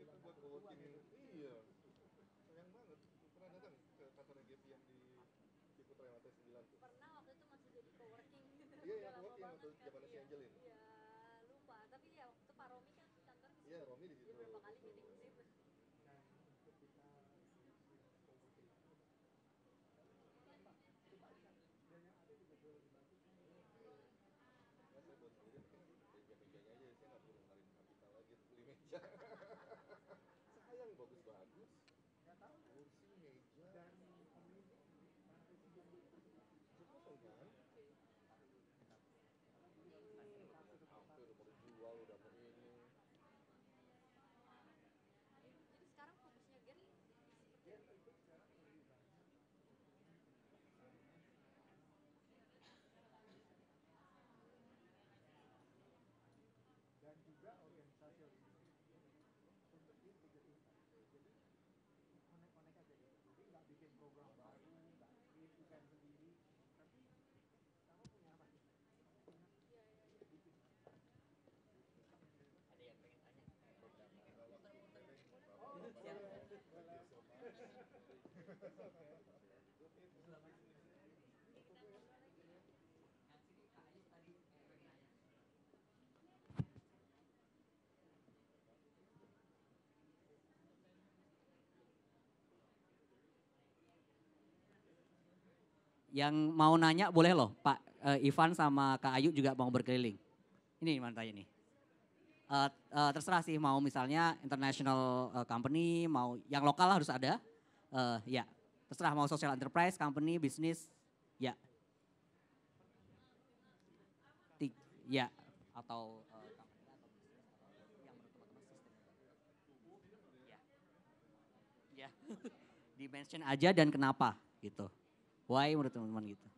[SPEAKER 10] itu buat coworking iya. ini. Iya. Sayang banget. Pernah datang ke kantor Gepi yang di Ciputra yang lantai 9 tuh? Pernah
[SPEAKER 8] waktu itu masih jadi coworking. Iya, iya coworking waktu zaman Los iya. Angeles. Iya, lupa. Tapi ya waktu Pak Romi kan kantor di Iya, Romi di situ. Dia berapa kali meeting di
[SPEAKER 6] Nah, ketika yang ada bagus. Ya,
[SPEAKER 10] saya buat sendiri Claro.
[SPEAKER 4] Yang mau nanya boleh loh, Pak uh, Ivan sama Kak Ayu juga mau berkeliling. Ini mana tanya nih? Eh, uh, eh, uh, terserah sih mau misalnya international uh, company, mau yang lokal harus ada. Uh, ya, terserah mau social enterprise, company, bisnis, ya. Tik ya, atau ya. Ya. dimension aja dan kenapa gitu. Why menurut teman-teman gitu?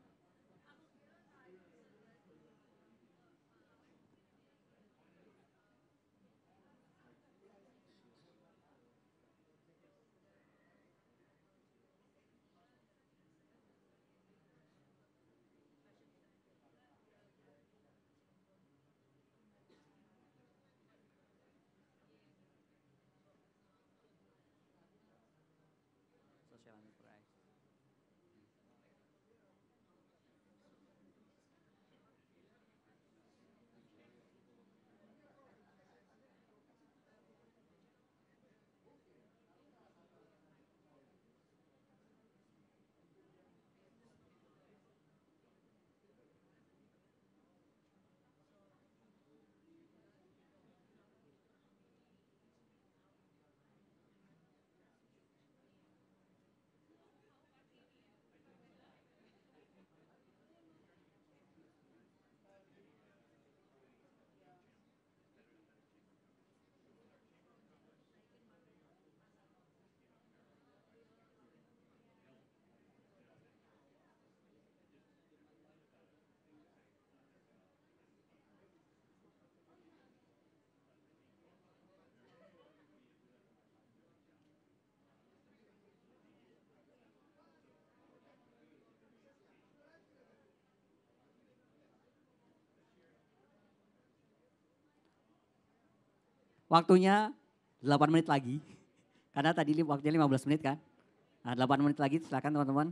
[SPEAKER 4] Waktunya 8 menit lagi. Karena tadi waktunya 15 menit kan. Nah, 8 menit lagi silakan teman-teman.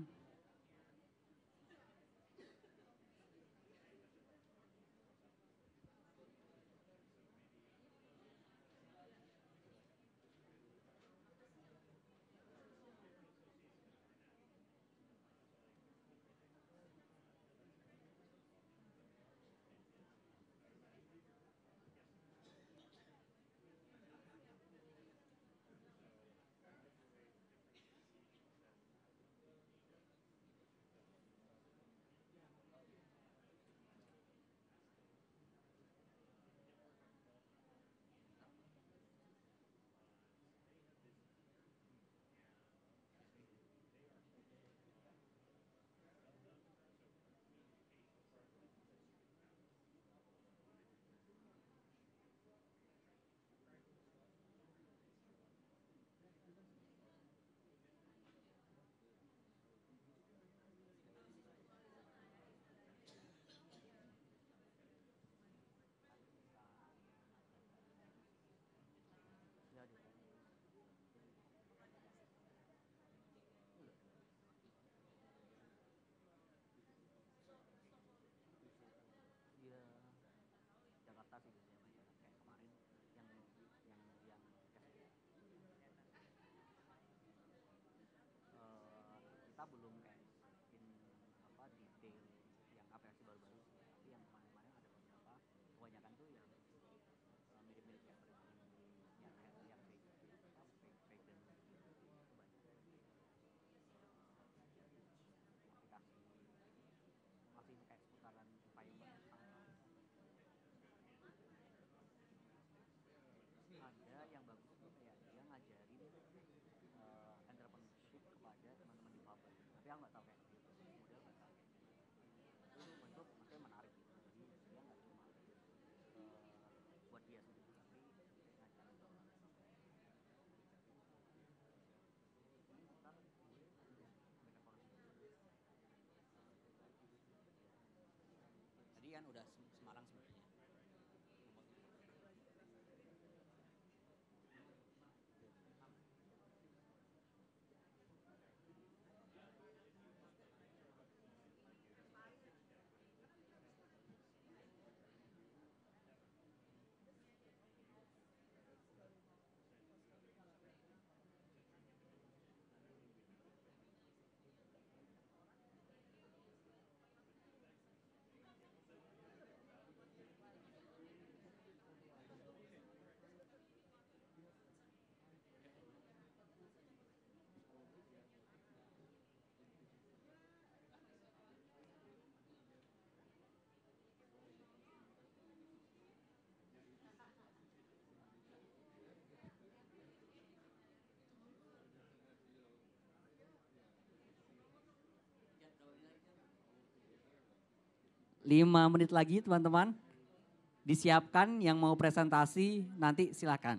[SPEAKER 4] 5 menit lagi teman-teman. Disiapkan yang mau presentasi nanti silakan.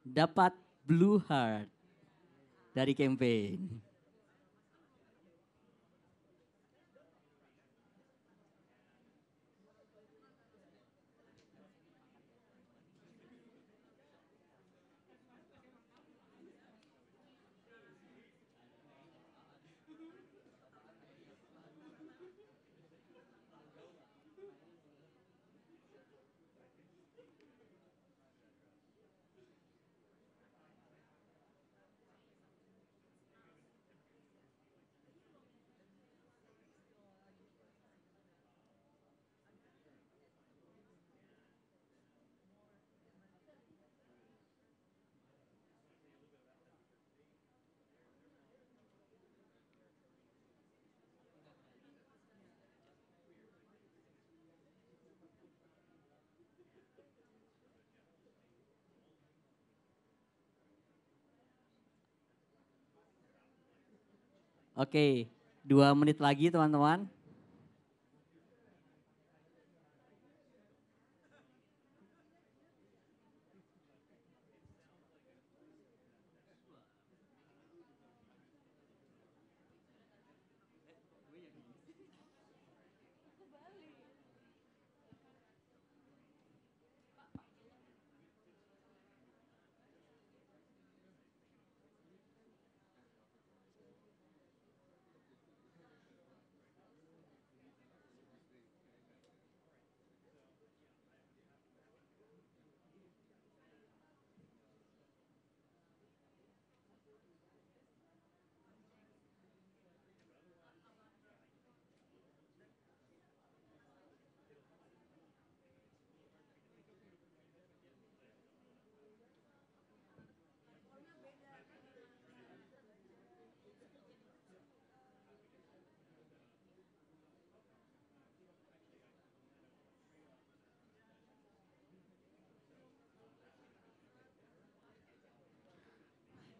[SPEAKER 4] Dapat blue heart dari campaign. Oke, dua menit lagi teman-teman.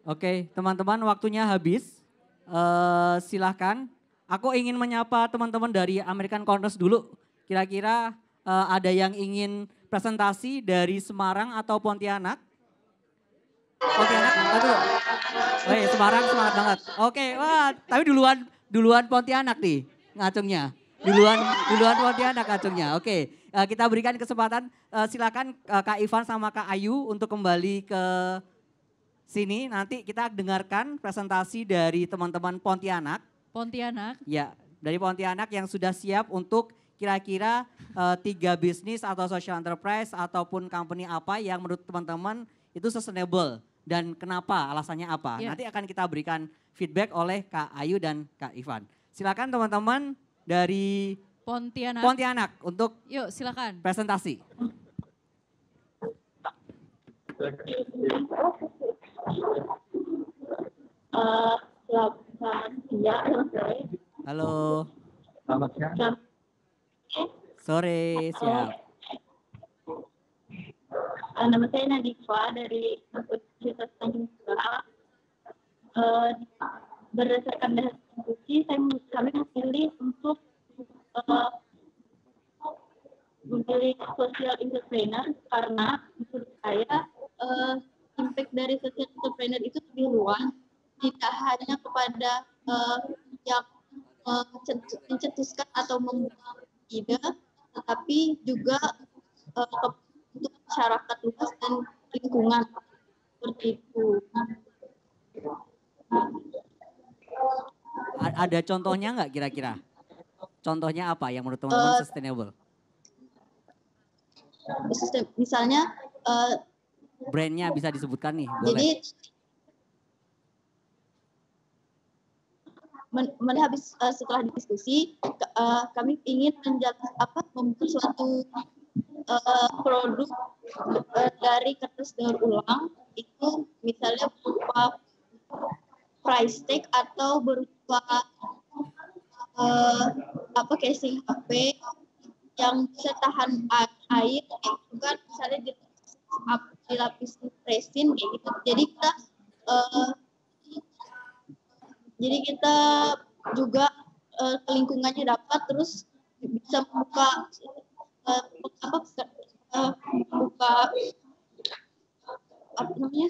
[SPEAKER 4] Oke, teman-teman waktunya habis. Uh, silahkan. Aku ingin menyapa teman-teman dari American Corners dulu. Kira-kira uh, ada yang ingin presentasi dari Semarang atau Pontianak? Pontianak, dulu. Oke, oh, iya, Semarang semangat banget. Oke, wah, tapi duluan duluan Pontianak nih ngacungnya. Duluan duluan Pontianak ngacungnya. Oke, uh, kita berikan kesempatan uh, silakan Kak Ivan sama Kak Ayu untuk kembali ke sini nanti kita dengarkan presentasi dari teman-teman Pontianak.
[SPEAKER 3] Pontianak?
[SPEAKER 4] Ya, dari Pontianak yang sudah siap untuk kira-kira uh, tiga bisnis atau social enterprise ataupun company apa yang menurut teman-teman itu sustainable dan kenapa alasannya apa. Ya. Nanti akan kita berikan feedback oleh Kak Ayu dan Kak Ivan. Silakan teman-teman dari
[SPEAKER 3] Pontianak. Pontianak untuk Yuk, silakan.
[SPEAKER 4] presentasi selamat Halo. Selamat siang. Sore, siap.
[SPEAKER 7] Eh, nama saya Nadifa dari Universitas Tanjung Pura. Eh, berdasarkan dasar bukti, saya kami memilih untuk eh, memilih social entrepreneur karena menurut saya uh, impact dari social entrepreneur itu lebih luas, tidak hanya kepada uh, yang uh, mencetuskan atau membuat ide, tetapi juga uh, untuk masyarakat luas dan lingkungan seperti itu.
[SPEAKER 4] ada contohnya nggak kira-kira? Contohnya apa yang menurut teman-teman uh, sustainable?
[SPEAKER 7] Misalnya uh,
[SPEAKER 4] brandnya bisa
[SPEAKER 7] disebutkan nih? Boleh. Jadi men, habis uh, setelah diskusi ke, uh, kami ingin menjelas apa membuat suatu uh, produk uh, dari kertas daur ulang itu misalnya berupa price tag atau berupa uh, apa casing HP yang bisa tahan air itu kan misalnya di dilapisi resin kayak gitu. Jadi kita uh, jadi kita juga uh, lingkungannya dapat terus bisa membuka uh, eh, apa uh, membuka apa namanya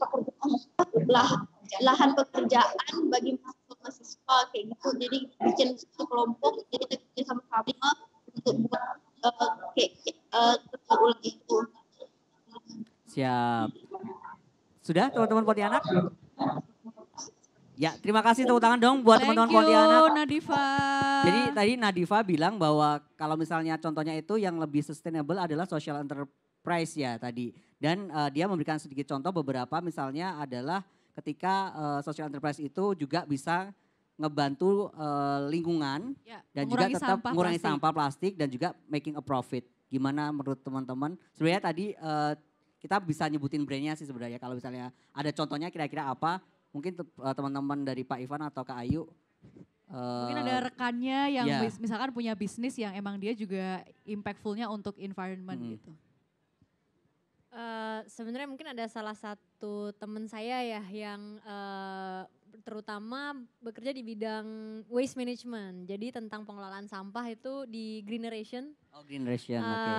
[SPEAKER 7] pekerjaan lahan pekerjaan bagi mahasiswa kayak gitu jadi bikin satu kelompok jadi kita bikin sama sama untuk buat Oke, eh, itu.
[SPEAKER 4] Siap. Sudah teman-teman Pontianak? Ya, terima kasih tepuk tangan dong buat teman-teman Pontianak.
[SPEAKER 3] Nadifa. Jadi
[SPEAKER 4] tadi Nadifa bilang bahwa kalau misalnya contohnya itu yang lebih sustainable adalah social enterprise ya tadi. Dan uh, dia memberikan sedikit contoh beberapa misalnya adalah ketika uh, social enterprise itu juga bisa ngebantu uh, lingkungan ya, dan juga tetap mengurangi plastik. sampah plastik dan juga making a profit. Gimana menurut teman-teman? Sebenarnya tadi uh, kita bisa nyebutin brandnya sih sebenarnya kalau misalnya ada contohnya kira-kira apa? Mungkin teman eh, teman-teman dari Pak Ivan atau Kak Ayu Mungkin ada
[SPEAKER 3] rekannya yang yeah. bis, misalkan punya bisnis yang emang dia juga impactfulnya untuk environment hmm. gitu.
[SPEAKER 8] Uh, Sebenarnya mungkin ada salah satu teman saya ya yang uh, terutama bekerja di bidang waste management. Jadi tentang pengelolaan sampah itu di Greeneration.
[SPEAKER 4] Oh, Greeneration. Um, okay.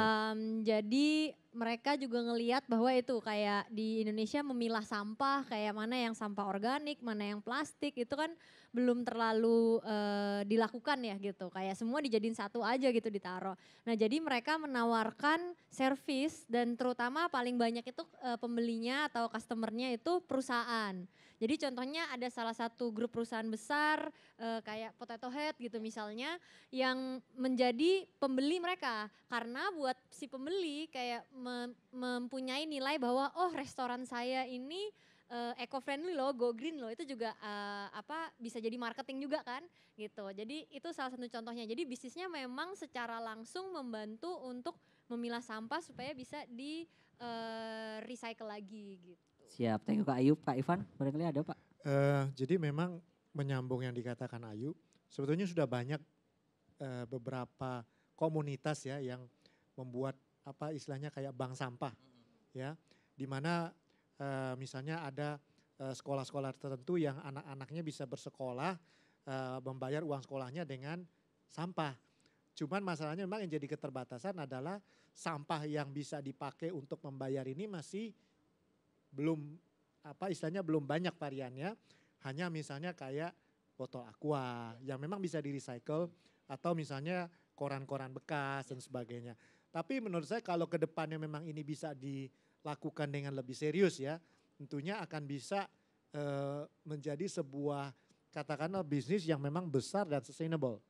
[SPEAKER 8] Jadi mereka juga ngeliat bahwa itu kayak di Indonesia memilah sampah kayak mana yang sampah organik, mana yang plastik itu kan belum terlalu uh, dilakukan ya gitu. Kayak semua dijadiin satu aja gitu ditaruh. Nah, jadi mereka menawarkan service dan terutama paling banyak itu uh, pembelinya atau customernya itu perusahaan. Jadi contohnya ada salah satu grup perusahaan besar uh, kayak Potato Head gitu misalnya yang menjadi pembeli mereka karena buat si pembeli kayak mem mempunyai nilai bahwa oh restoran saya ini uh, eh, eco friendly loh, go green loh itu juga uh, apa bisa jadi marketing juga kan gitu. Jadi itu salah satu contohnya. Jadi bisnisnya memang secara langsung membantu untuk memilah sampah supaya bisa di uh, recycle lagi gitu.
[SPEAKER 6] Siap, thank you Kak Ayub. Kak Ivan, barangkali ada Pak. Uh, jadi memang menyambung yang dikatakan Ayu, sebetulnya sudah banyak uh, beberapa komunitas ya yang membuat apa istilahnya kayak bank sampah ya, di mana uh, misalnya ada sekolah-sekolah uh, tertentu yang anak-anaknya bisa bersekolah uh, membayar uang sekolahnya dengan sampah. Cuman masalahnya memang yang jadi keterbatasan adalah sampah yang bisa dipakai untuk membayar ini masih belum apa istilahnya belum banyak variannya, hanya misalnya kayak botol aqua yang memang bisa di recycle atau misalnya koran-koran bekas dan sebagainya. Tapi menurut saya kalau ke depannya memang ini bisa dilakukan dengan lebih serius ya, tentunya akan bisa e, menjadi sebuah katakanlah bisnis yang memang besar dan sustainable.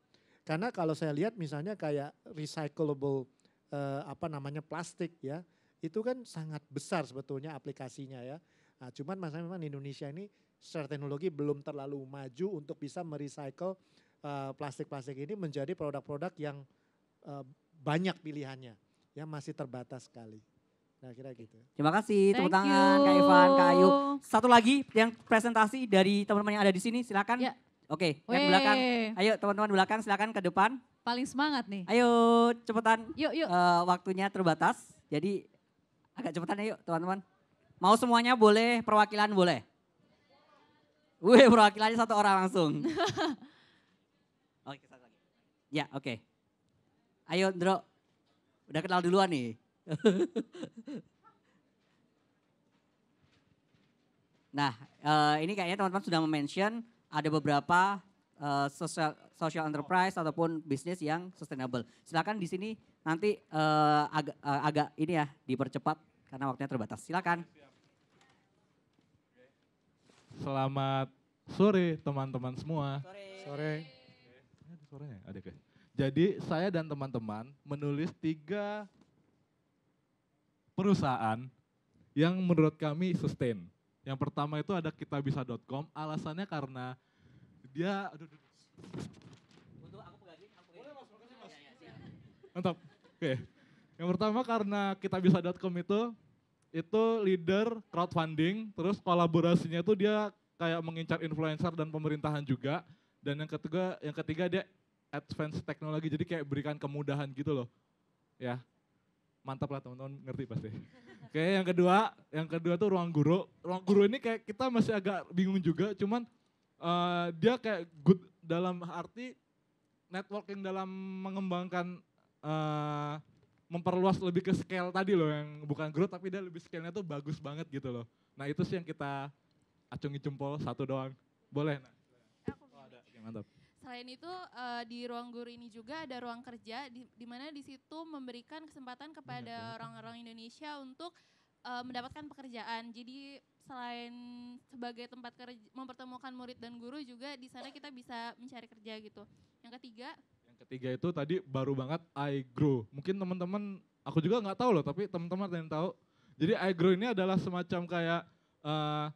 [SPEAKER 6] Karena kalau saya lihat misalnya kayak recyclable eh, apa namanya plastik ya, itu kan sangat besar sebetulnya aplikasinya ya. Nah, cuman masalahnya memang di Indonesia ini secara teknologi belum terlalu maju untuk bisa merecycle eh, plastik-plastik uh, ini menjadi produk-produk yang uh, banyak pilihannya. yang masih terbatas sekali. Nah kira gitu. Terima kasih, tepuk tangan Kak Ivan, Kak Ayu.
[SPEAKER 4] Satu lagi yang presentasi dari teman-teman yang ada di sini, silakan. Ya. Oke, okay, yang belakang. Ayo teman-teman belakang silakan ke depan. Paling semangat nih. Ayo cepetan. Yuk, yuk. Uh, waktunya terbatas. Jadi Agak cepetan ya, yuk teman-teman. Mau semuanya boleh, perwakilan boleh. Wih, perwakilannya satu orang langsung.
[SPEAKER 7] oke, satu lagi.
[SPEAKER 4] Ya, oke. Okay. Ayo, Ndro. Udah kenal duluan nih. nah, eh, ini kayaknya teman-teman sudah mention ada beberapa eh, social, enterprise ataupun bisnis yang sustainable. Silakan di sini nanti eh, agak agak ini ya dipercepat karena waktunya terbatas. Silakan.
[SPEAKER 10] Selamat sore teman-teman semua. Sore. Sore. Ada ke? Jadi saya dan teman-teman menulis tiga perusahaan yang menurut kami sustain. Yang pertama itu ada kitabisa.com, alasannya karena dia
[SPEAKER 4] Untuk aku aku Boleh iya, iya,
[SPEAKER 10] Mantap. Oke. Okay. Yang pertama karena kitabisa.com itu itu leader crowdfunding, terus kolaborasinya itu dia kayak mengincar influencer dan pemerintahan juga. Dan yang ketiga, yang ketiga dia advance teknologi, jadi kayak berikan kemudahan gitu loh. Ya, mantap lah teman-teman ngerti pasti. Oke, yang kedua, yang kedua tuh ruang guru. Ruang guru ini kayak kita masih agak bingung juga, cuman uh, dia kayak good dalam arti networking dalam mengembangkan uh, memperluas lebih ke scale tadi loh yang bukan growth tapi dia lebih scale-nya tuh bagus banget gitu loh. Nah itu sih yang kita acungi jempol satu doang. Boleh?
[SPEAKER 9] Nah. Selain itu
[SPEAKER 3] uh, di ruang guru ini juga ada ruang kerja di, di mana di situ memberikan kesempatan kepada iya, orang-orang Indonesia untuk uh, mendapatkan pekerjaan. Jadi selain sebagai tempat kerja mempertemukan murid dan guru juga di sana kita bisa mencari kerja gitu.
[SPEAKER 7] Yang ketiga,
[SPEAKER 10] ketiga itu tadi baru banget I Grow. Mungkin teman-teman, aku juga nggak tahu loh, tapi teman-teman ada yang tahu. Jadi I Grow ini adalah semacam kayak uh,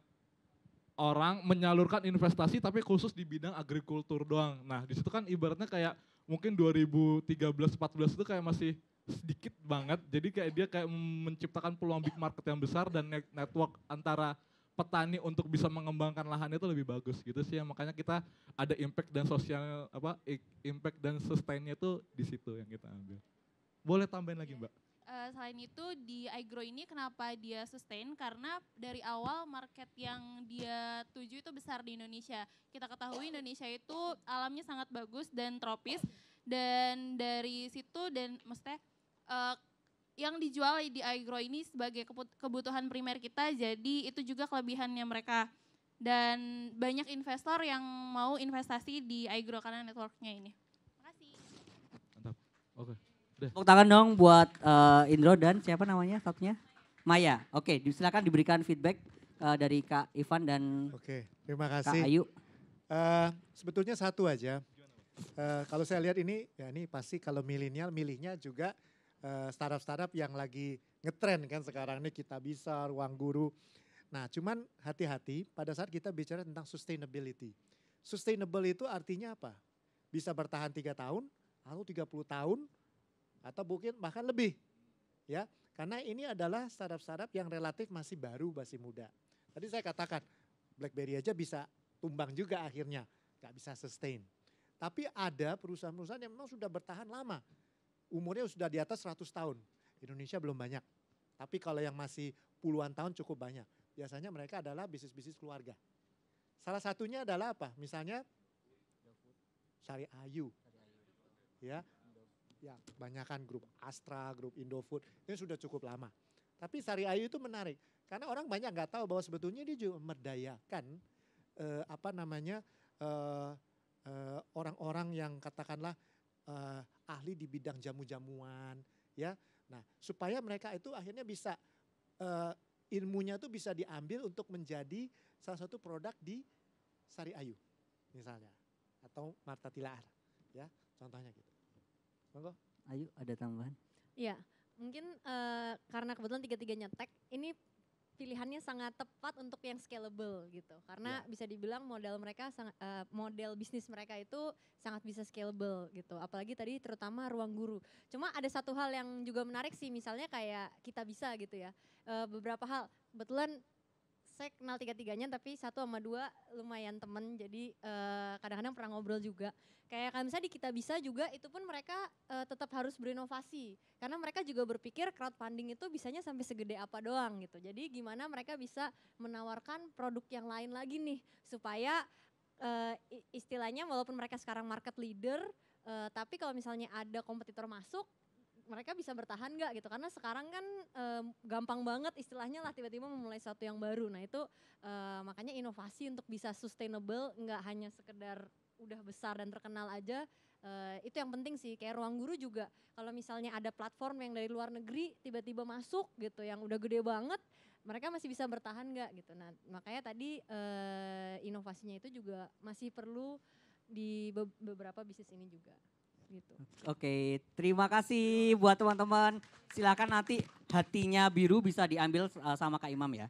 [SPEAKER 10] orang menyalurkan investasi tapi khusus di bidang agrikultur doang. Nah di situ kan ibaratnya kayak mungkin 2013-14 itu kayak masih sedikit banget. Jadi kayak dia kayak menciptakan peluang big market yang besar dan network antara petani untuk bisa mengembangkan lahan itu lebih bagus gitu sih. Makanya kita ada impact dan sosial apa impact dan sustainnya itu di situ yang kita ambil. Boleh tambahin lagi, iya. Mbak?
[SPEAKER 3] Uh, selain itu di iGrow ini kenapa dia sustain karena dari awal market yang dia tuju itu besar di Indonesia. Kita ketahui Indonesia itu alamnya sangat bagus dan tropis dan dari situ dan maksudnya uh, yang dijual di agro ini sebagai kebutuhan primer kita, jadi itu juga kelebihannya mereka. Dan banyak investor yang mau investasi di agro karena networknya
[SPEAKER 7] ini. terima kasih
[SPEAKER 4] Oke. Okay. tangan dong buat uh, Indro dan siapa namanya satunya? Maya. Oke, okay, silakan diberikan feedback uh, dari Kak
[SPEAKER 6] Ivan dan Oke, okay, terima kasih. Kak Ayu. Uh, sebetulnya satu aja. Uh, kalau saya lihat ini, ya ini pasti kalau milenial milihnya juga Eh, startup-startup yang lagi ngetren kan sekarang ini kita bisa ruang guru. Nah, cuman hati-hati pada saat kita bicara tentang sustainability. Sustainable itu artinya apa? Bisa bertahan tiga tahun atau 30 tahun atau mungkin bahkan lebih. Ya, karena ini adalah startup-startup yang relatif masih baru, masih muda. Tadi saya katakan, BlackBerry aja bisa tumbang juga akhirnya, Gak bisa sustain. Tapi ada perusahaan-perusahaan yang memang sudah bertahan lama umurnya sudah di atas 100 tahun. Indonesia belum banyak. Tapi kalau yang masih puluhan tahun cukup banyak. Biasanya mereka adalah bisnis-bisnis keluarga. Salah satunya adalah apa? Misalnya Sari Ayu. Ya. Ya, banyakkan grup Astra, grup Indofood. Ini sudah cukup lama. Tapi Sari Ayu itu menarik karena orang banyak nggak tahu bahwa sebetulnya dia juga merdayakan eh, apa namanya eh, eh orang-orang yang katakanlah uh, ahli di bidang jamu-jamuan ya. Nah, supaya mereka itu akhirnya bisa uh, ilmunya itu bisa diambil untuk menjadi salah satu produk di Sari Ayu misalnya atau Marta Tilaar ya, contohnya gitu. Monggo.
[SPEAKER 4] Ayu ada tambahan?
[SPEAKER 8] Iya, mungkin uh, karena kebetulan tiga-tiganya tech. ini pilihannya sangat tepat untuk yang scalable gitu karena yeah. bisa dibilang model mereka sangat uh, model bisnis mereka itu sangat bisa scalable gitu apalagi tadi terutama ruang guru cuma ada satu hal yang juga menarik sih misalnya kayak kita bisa gitu ya uh, beberapa hal kebetulan saya kenal tiga-tiganya tapi satu sama dua lumayan temen jadi eh, kadang-kadang uh, pernah ngobrol juga kayak kalau misalnya di kita bisa juga itu pun mereka uh, tetap harus berinovasi karena mereka juga berpikir crowdfunding itu bisanya sampai segede apa doang gitu jadi gimana mereka bisa menawarkan produk yang lain lagi nih supaya uh, istilahnya walaupun mereka sekarang market leader uh, tapi kalau misalnya ada kompetitor masuk mereka bisa bertahan nggak gitu karena sekarang kan e, gampang banget istilahnya lah tiba-tiba memulai sesuatu yang baru nah itu e, makanya inovasi untuk bisa sustainable nggak hanya sekedar udah besar dan terkenal aja e, itu yang penting sih kayak ruang guru juga kalau misalnya ada platform yang dari luar negeri tiba-tiba masuk gitu yang udah gede banget mereka masih bisa bertahan nggak gitu nah makanya tadi e, inovasinya itu juga masih perlu di beberapa bisnis ini juga
[SPEAKER 4] gitu. Oke, terima kasih buat teman-teman. Silakan nanti hatinya biru bisa diambil uh, sama Kak Imam ya.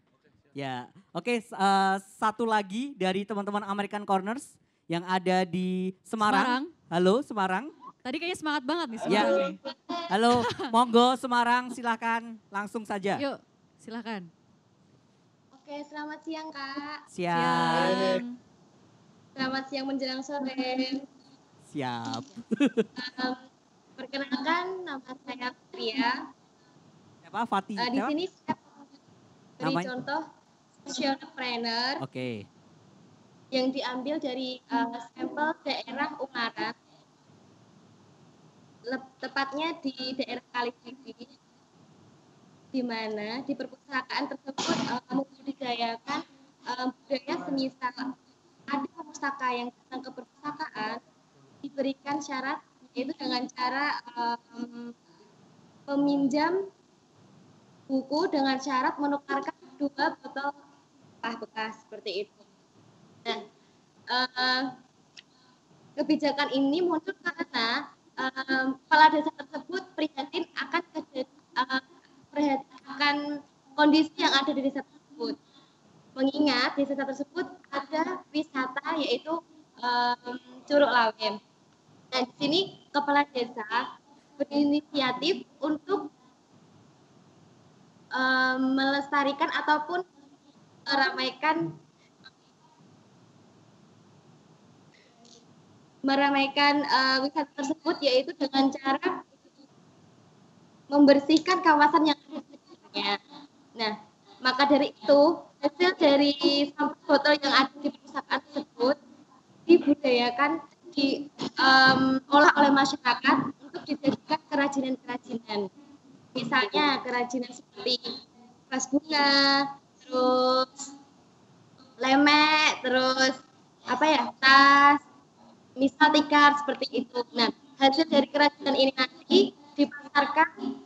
[SPEAKER 4] Ya, oke uh, satu lagi dari teman-teman American Corners yang ada di Semarang. Semarang. Halo Semarang.
[SPEAKER 9] Tadi kayaknya semangat banget nih ya. Semarang. Ya. Halo,
[SPEAKER 4] monggo Semarang Silakan langsung saja. Yuk, silahkan.
[SPEAKER 9] Oke, selamat siang Kak. Siang. siang. Selamat siang menjelang sore. Siap. Um, perkenalkan nama saya Pria.
[SPEAKER 4] Siapa? Fatih. Uh, di sini saya
[SPEAKER 9] beri nama... contoh social planner. Oke. Okay. Yang diambil dari uh, sampel daerah Ungaran. Tepatnya di daerah Kalijaga di mana di perpustakaan tersebut uh, membudidayakan uh, budaya semisal ada pustaka yang datang ke perpustakaan diberikan syarat yaitu dengan cara um, peminjam buku dengan syarat menukarkan dua botol bekas bekas seperti itu. Nah, uh, kebijakan ini muncul karena um, kepala desa tersebut prihatin akan kejadian eh, uh, kondisi yang ada di desa tersebut. Mengingat di desa tersebut ada wisata yaitu um, curug lawem. Nah, di sini kepala desa berinisiatif untuk uh, melestarikan ataupun meramaikan meramaikan uh, wisata tersebut yaitu dengan cara membersihkan kawasan yang ada Nah, maka dari itu hasil dari sampah botol yang ada di perusahaan tersebut dibudayakan diolah um, oleh masyarakat untuk dijadikan kerajinan-kerajinan. Misalnya kerajinan seperti kelas bunga, terus lemek, terus apa ya tas, misal tikar seperti itu. Nah, hasil dari kerajinan ini nanti dipasarkan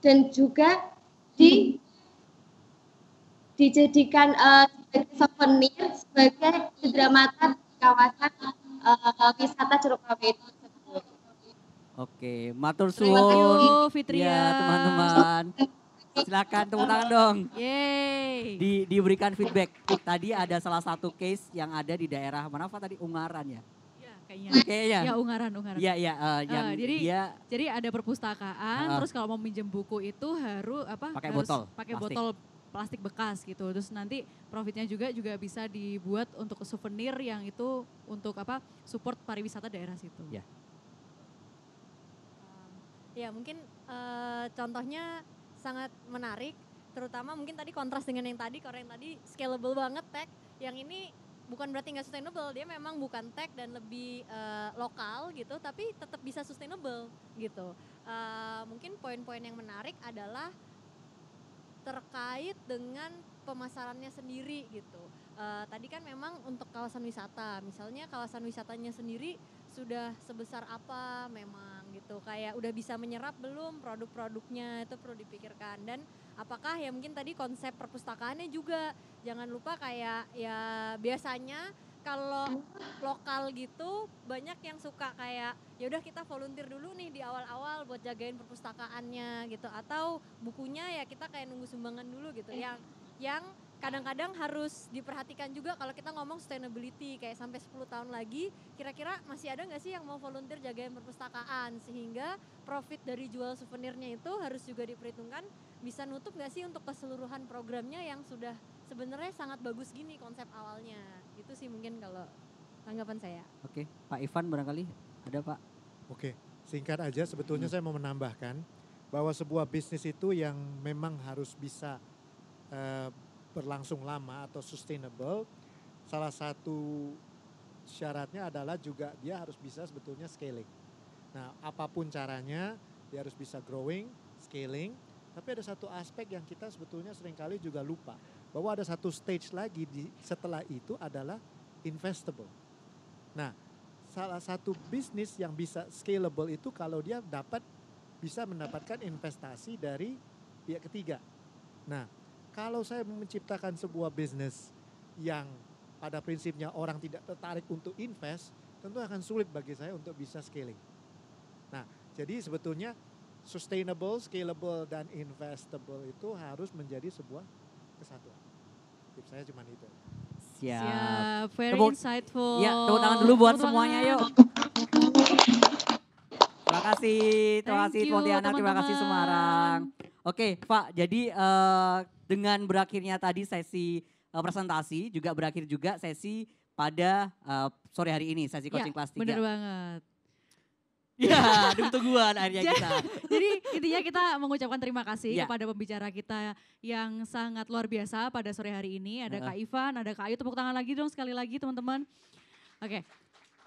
[SPEAKER 9] dan juga di dijadikan uh, sebagai souvenir, sebagai cedera mata kawasan uh, wisata Curug kawi itu
[SPEAKER 4] Oke, matur suwun Fitria ya, teman-teman. Silakan tepuk tangan dong.
[SPEAKER 3] Yeay.
[SPEAKER 4] Di, diberikan feedback. Tadi ada salah satu case yang ada di daerah mana Pak tadi Ungaran ya?
[SPEAKER 3] Iya, kayaknya. Kayaknya. Ya Ungaran, Ungaran. Iya, iya. Uh, yang uh, jadi, dia, jadi ada perpustakaan. Uh, terus kalau mau minjem buku itu harus apa? Pakai botol. Pakai botol plastik bekas gitu. Terus nanti profitnya juga juga bisa dibuat untuk souvenir yang itu untuk apa? support pariwisata daerah situ. Ya.
[SPEAKER 8] Ehm, ya mungkin uh, contohnya sangat menarik, terutama mungkin tadi kontras dengan yang tadi, kalau yang tadi scalable banget tech, yang ini bukan berarti nggak sustainable, dia memang bukan tech dan lebih uh, lokal gitu, tapi tetap bisa sustainable gitu. Uh, mungkin poin-poin yang menarik adalah terkait dengan pemasarannya sendiri gitu. Uh, tadi kan memang untuk kawasan wisata, misalnya kawasan wisatanya sendiri sudah sebesar apa memang gitu. Kayak udah bisa menyerap belum produk-produknya itu perlu dipikirkan dan apakah ya mungkin tadi konsep perpustakaannya juga jangan lupa kayak ya biasanya kalau lokal gitu banyak yang suka kayak ya udah kita volunteer dulu nih di awal-awal buat jagain perpustakaannya gitu atau bukunya ya kita kayak nunggu sumbangan dulu gitu eh. yang yang kadang-kadang harus diperhatikan juga kalau kita ngomong sustainability kayak sampai 10 tahun lagi kira-kira masih ada nggak sih yang mau volunteer jagain perpustakaan sehingga profit dari jual souvenirnya itu harus juga diperhitungkan bisa nutup nggak sih untuk keseluruhan programnya yang sudah sebenarnya sangat bagus gini konsep awalnya itu sih mungkin kalau tanggapan saya.
[SPEAKER 6] Oke, Pak Ivan barangkali ada Pak. Oke, singkat aja sebetulnya hmm. saya mau menambahkan bahwa sebuah bisnis itu yang memang harus bisa uh, berlangsung lama atau sustainable. Salah satu syaratnya adalah juga dia harus bisa sebetulnya scaling. Nah, apapun caranya dia harus bisa growing, scaling, tapi ada satu aspek yang kita sebetulnya seringkali juga lupa bahwa ada satu stage lagi di setelah itu adalah investable. Nah, salah satu bisnis yang bisa scalable itu kalau dia dapat bisa mendapatkan investasi dari pihak ketiga. Nah, kalau saya menciptakan sebuah bisnis yang pada prinsipnya orang tidak tertarik untuk invest, tentu akan sulit bagi saya untuk bisa scaling. Nah, jadi sebetulnya sustainable, scalable, dan investable itu harus menjadi sebuah kesatuan. Tips saya cuma itu. Siap. Siap. Very tepuk, insightful. Ya, tepuk tangan dulu buat tepuk semuanya yuk.
[SPEAKER 4] Terima kasih, terima kasih Pontianak, terima kasih Semarang. Oke, Pak. Jadi uh, dengan berakhirnya tadi sesi uh, presentasi juga berakhir juga sesi pada uh, sore hari ini sesi ya, coaching ya, kelas 3. Benar
[SPEAKER 3] banget. Ya, tungguan akhirnya kita. Jadi intinya kita mengucapkan terima kasih ya. kepada pembicara kita yang sangat luar biasa pada sore hari ini. Ada Kak Ivan, ada Kak Ayu. Tepuk tangan lagi dong sekali lagi teman-teman. Oke. Okay.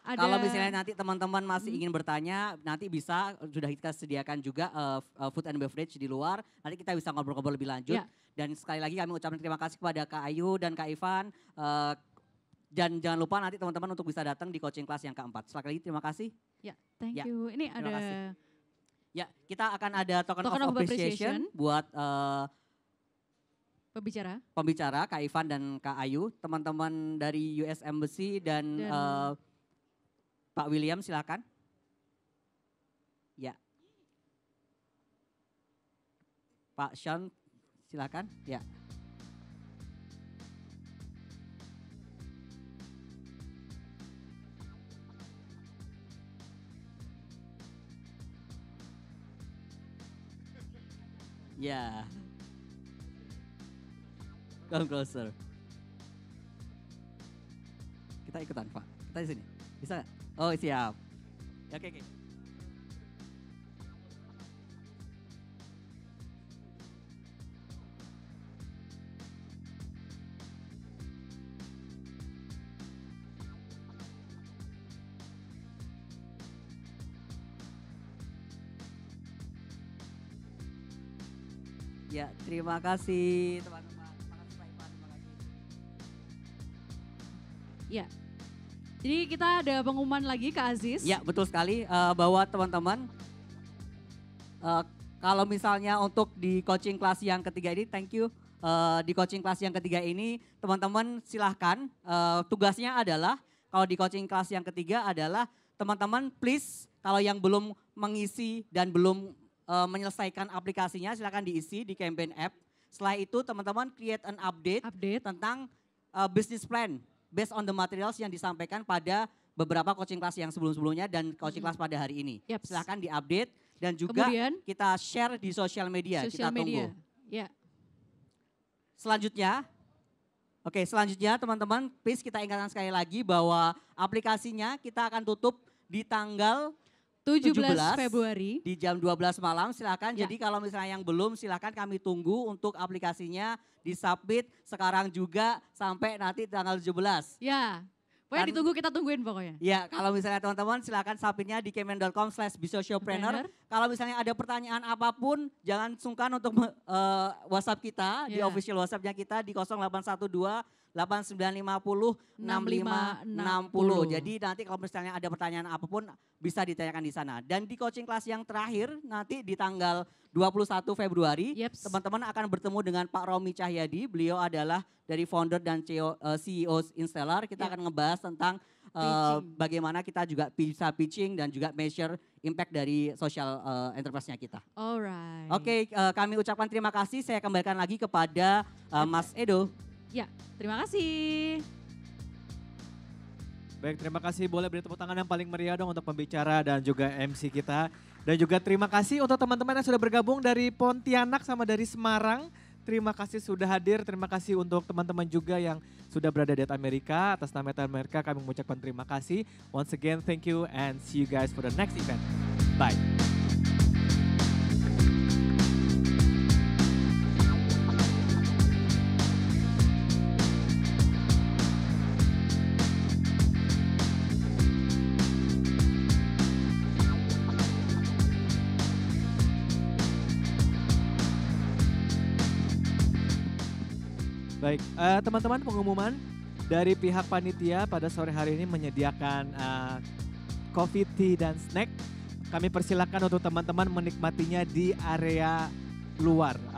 [SPEAKER 3] Ada... Kalau misalnya
[SPEAKER 4] nanti teman-teman masih ingin bertanya, nanti bisa sudah kita sediakan juga uh, food and beverage di luar. Nanti kita bisa ngobrol-ngobrol lebih lanjut. Ya. Dan sekali lagi kami ucapkan terima kasih kepada Kak Ayu dan Kak Ivan. Uh, dan jangan lupa nanti teman-teman untuk bisa datang di coaching kelas yang keempat. Sekali lagi terima kasih.
[SPEAKER 3] Ya, thank ya, you. Ini ada
[SPEAKER 4] Ya, kita akan ada token, token of, of appreciation, appreciation buat uh, pembicara. Pembicara Kak Ivan dan Kak Ayu, teman-teman dari US Embassy dan, dan uh, Pak William silakan. Ya. Pak Sean silakan. Ya. Yeah. Come closer. Kita ikutan, Pak. Kita di sini. Bisa? Oh, siap. Ya, oke, okay, oke. Okay.
[SPEAKER 3] Ya, terima kasih teman-teman. Ya. Jadi kita ada pengumuman lagi ke Aziz. Ya,
[SPEAKER 4] betul sekali uh, bahwa teman-teman uh, kalau misalnya untuk di coaching kelas yang ketiga ini, thank you. Uh, di coaching kelas yang ketiga ini, teman-teman silahkan uh, tugasnya adalah kalau di coaching kelas yang ketiga adalah teman-teman please kalau yang belum mengisi dan belum uh, menyelesaikan aplikasinya silahkan diisi di campaign app. Setelah itu teman-teman create an update, update. tentang uh, business plan based on the materials yang disampaikan pada beberapa coaching class yang sebelum-sebelumnya dan coaching hmm. class pada hari ini. Yep. Silahkan diupdate dan juga Kemudian, kita share di sosial media. Social kita Ya. Selanjutnya, oke selanjutnya teman-teman, please kita ingatkan sekali lagi bahwa aplikasinya kita akan tutup di tanggal 17, 17 Februari di jam 12 malam silakan. Ya. Jadi kalau misalnya yang belum silakan kami tunggu untuk aplikasinya di submit sekarang juga sampai nanti tanggal 17. Ya.
[SPEAKER 3] Pokoknya ditunggu kita tungguin pokoknya.
[SPEAKER 4] Ya, kalau misalnya teman-teman silakan submitnya di kemen.com slash bisosiopreneur. Kalau misalnya ada pertanyaan apapun, jangan sungkan untuk uh, WhatsApp kita, ya. di official WhatsAppnya kita di 0812 8950 6560. Jadi nanti kalau misalnya ada pertanyaan apapun bisa ditanyakan di sana. Dan di coaching kelas yang terakhir nanti di tanggal 21 Februari teman-teman akan bertemu dengan Pak Romi Cahyadi. Beliau adalah dari founder dan CEO, uh, eh, CEO Instellar. Kita yep. Ya. akan ngebahas tentang uh, bagaimana kita juga bisa pitching dan juga measure impact dari social uh, enterprise-nya kita.
[SPEAKER 3] Alright. Oke,
[SPEAKER 4] okay, uh, kami ucapkan terima kasih. Saya kembalikan lagi kepada uh, Mas Edo.
[SPEAKER 3] Ya, terima kasih.
[SPEAKER 1] Baik, terima kasih. Boleh beri tepuk tangan yang paling meriah dong untuk pembicara dan juga MC kita. Dan juga terima kasih untuk teman-teman yang sudah bergabung dari Pontianak sama dari Semarang. Terima kasih sudah hadir. Terima kasih untuk teman-teman juga yang sudah berada di Amerika. Atas nama Amerika kami mengucapkan terima kasih. Once again, thank you and see you guys for the next event. Bye. Baik, teman eh, teman-teman pengumuman dari pihak panitia pada sore hari ini menyediakan uh, coffee, tea, dan snack. Kami persilakan untuk teman-teman menikmatinya di area luar.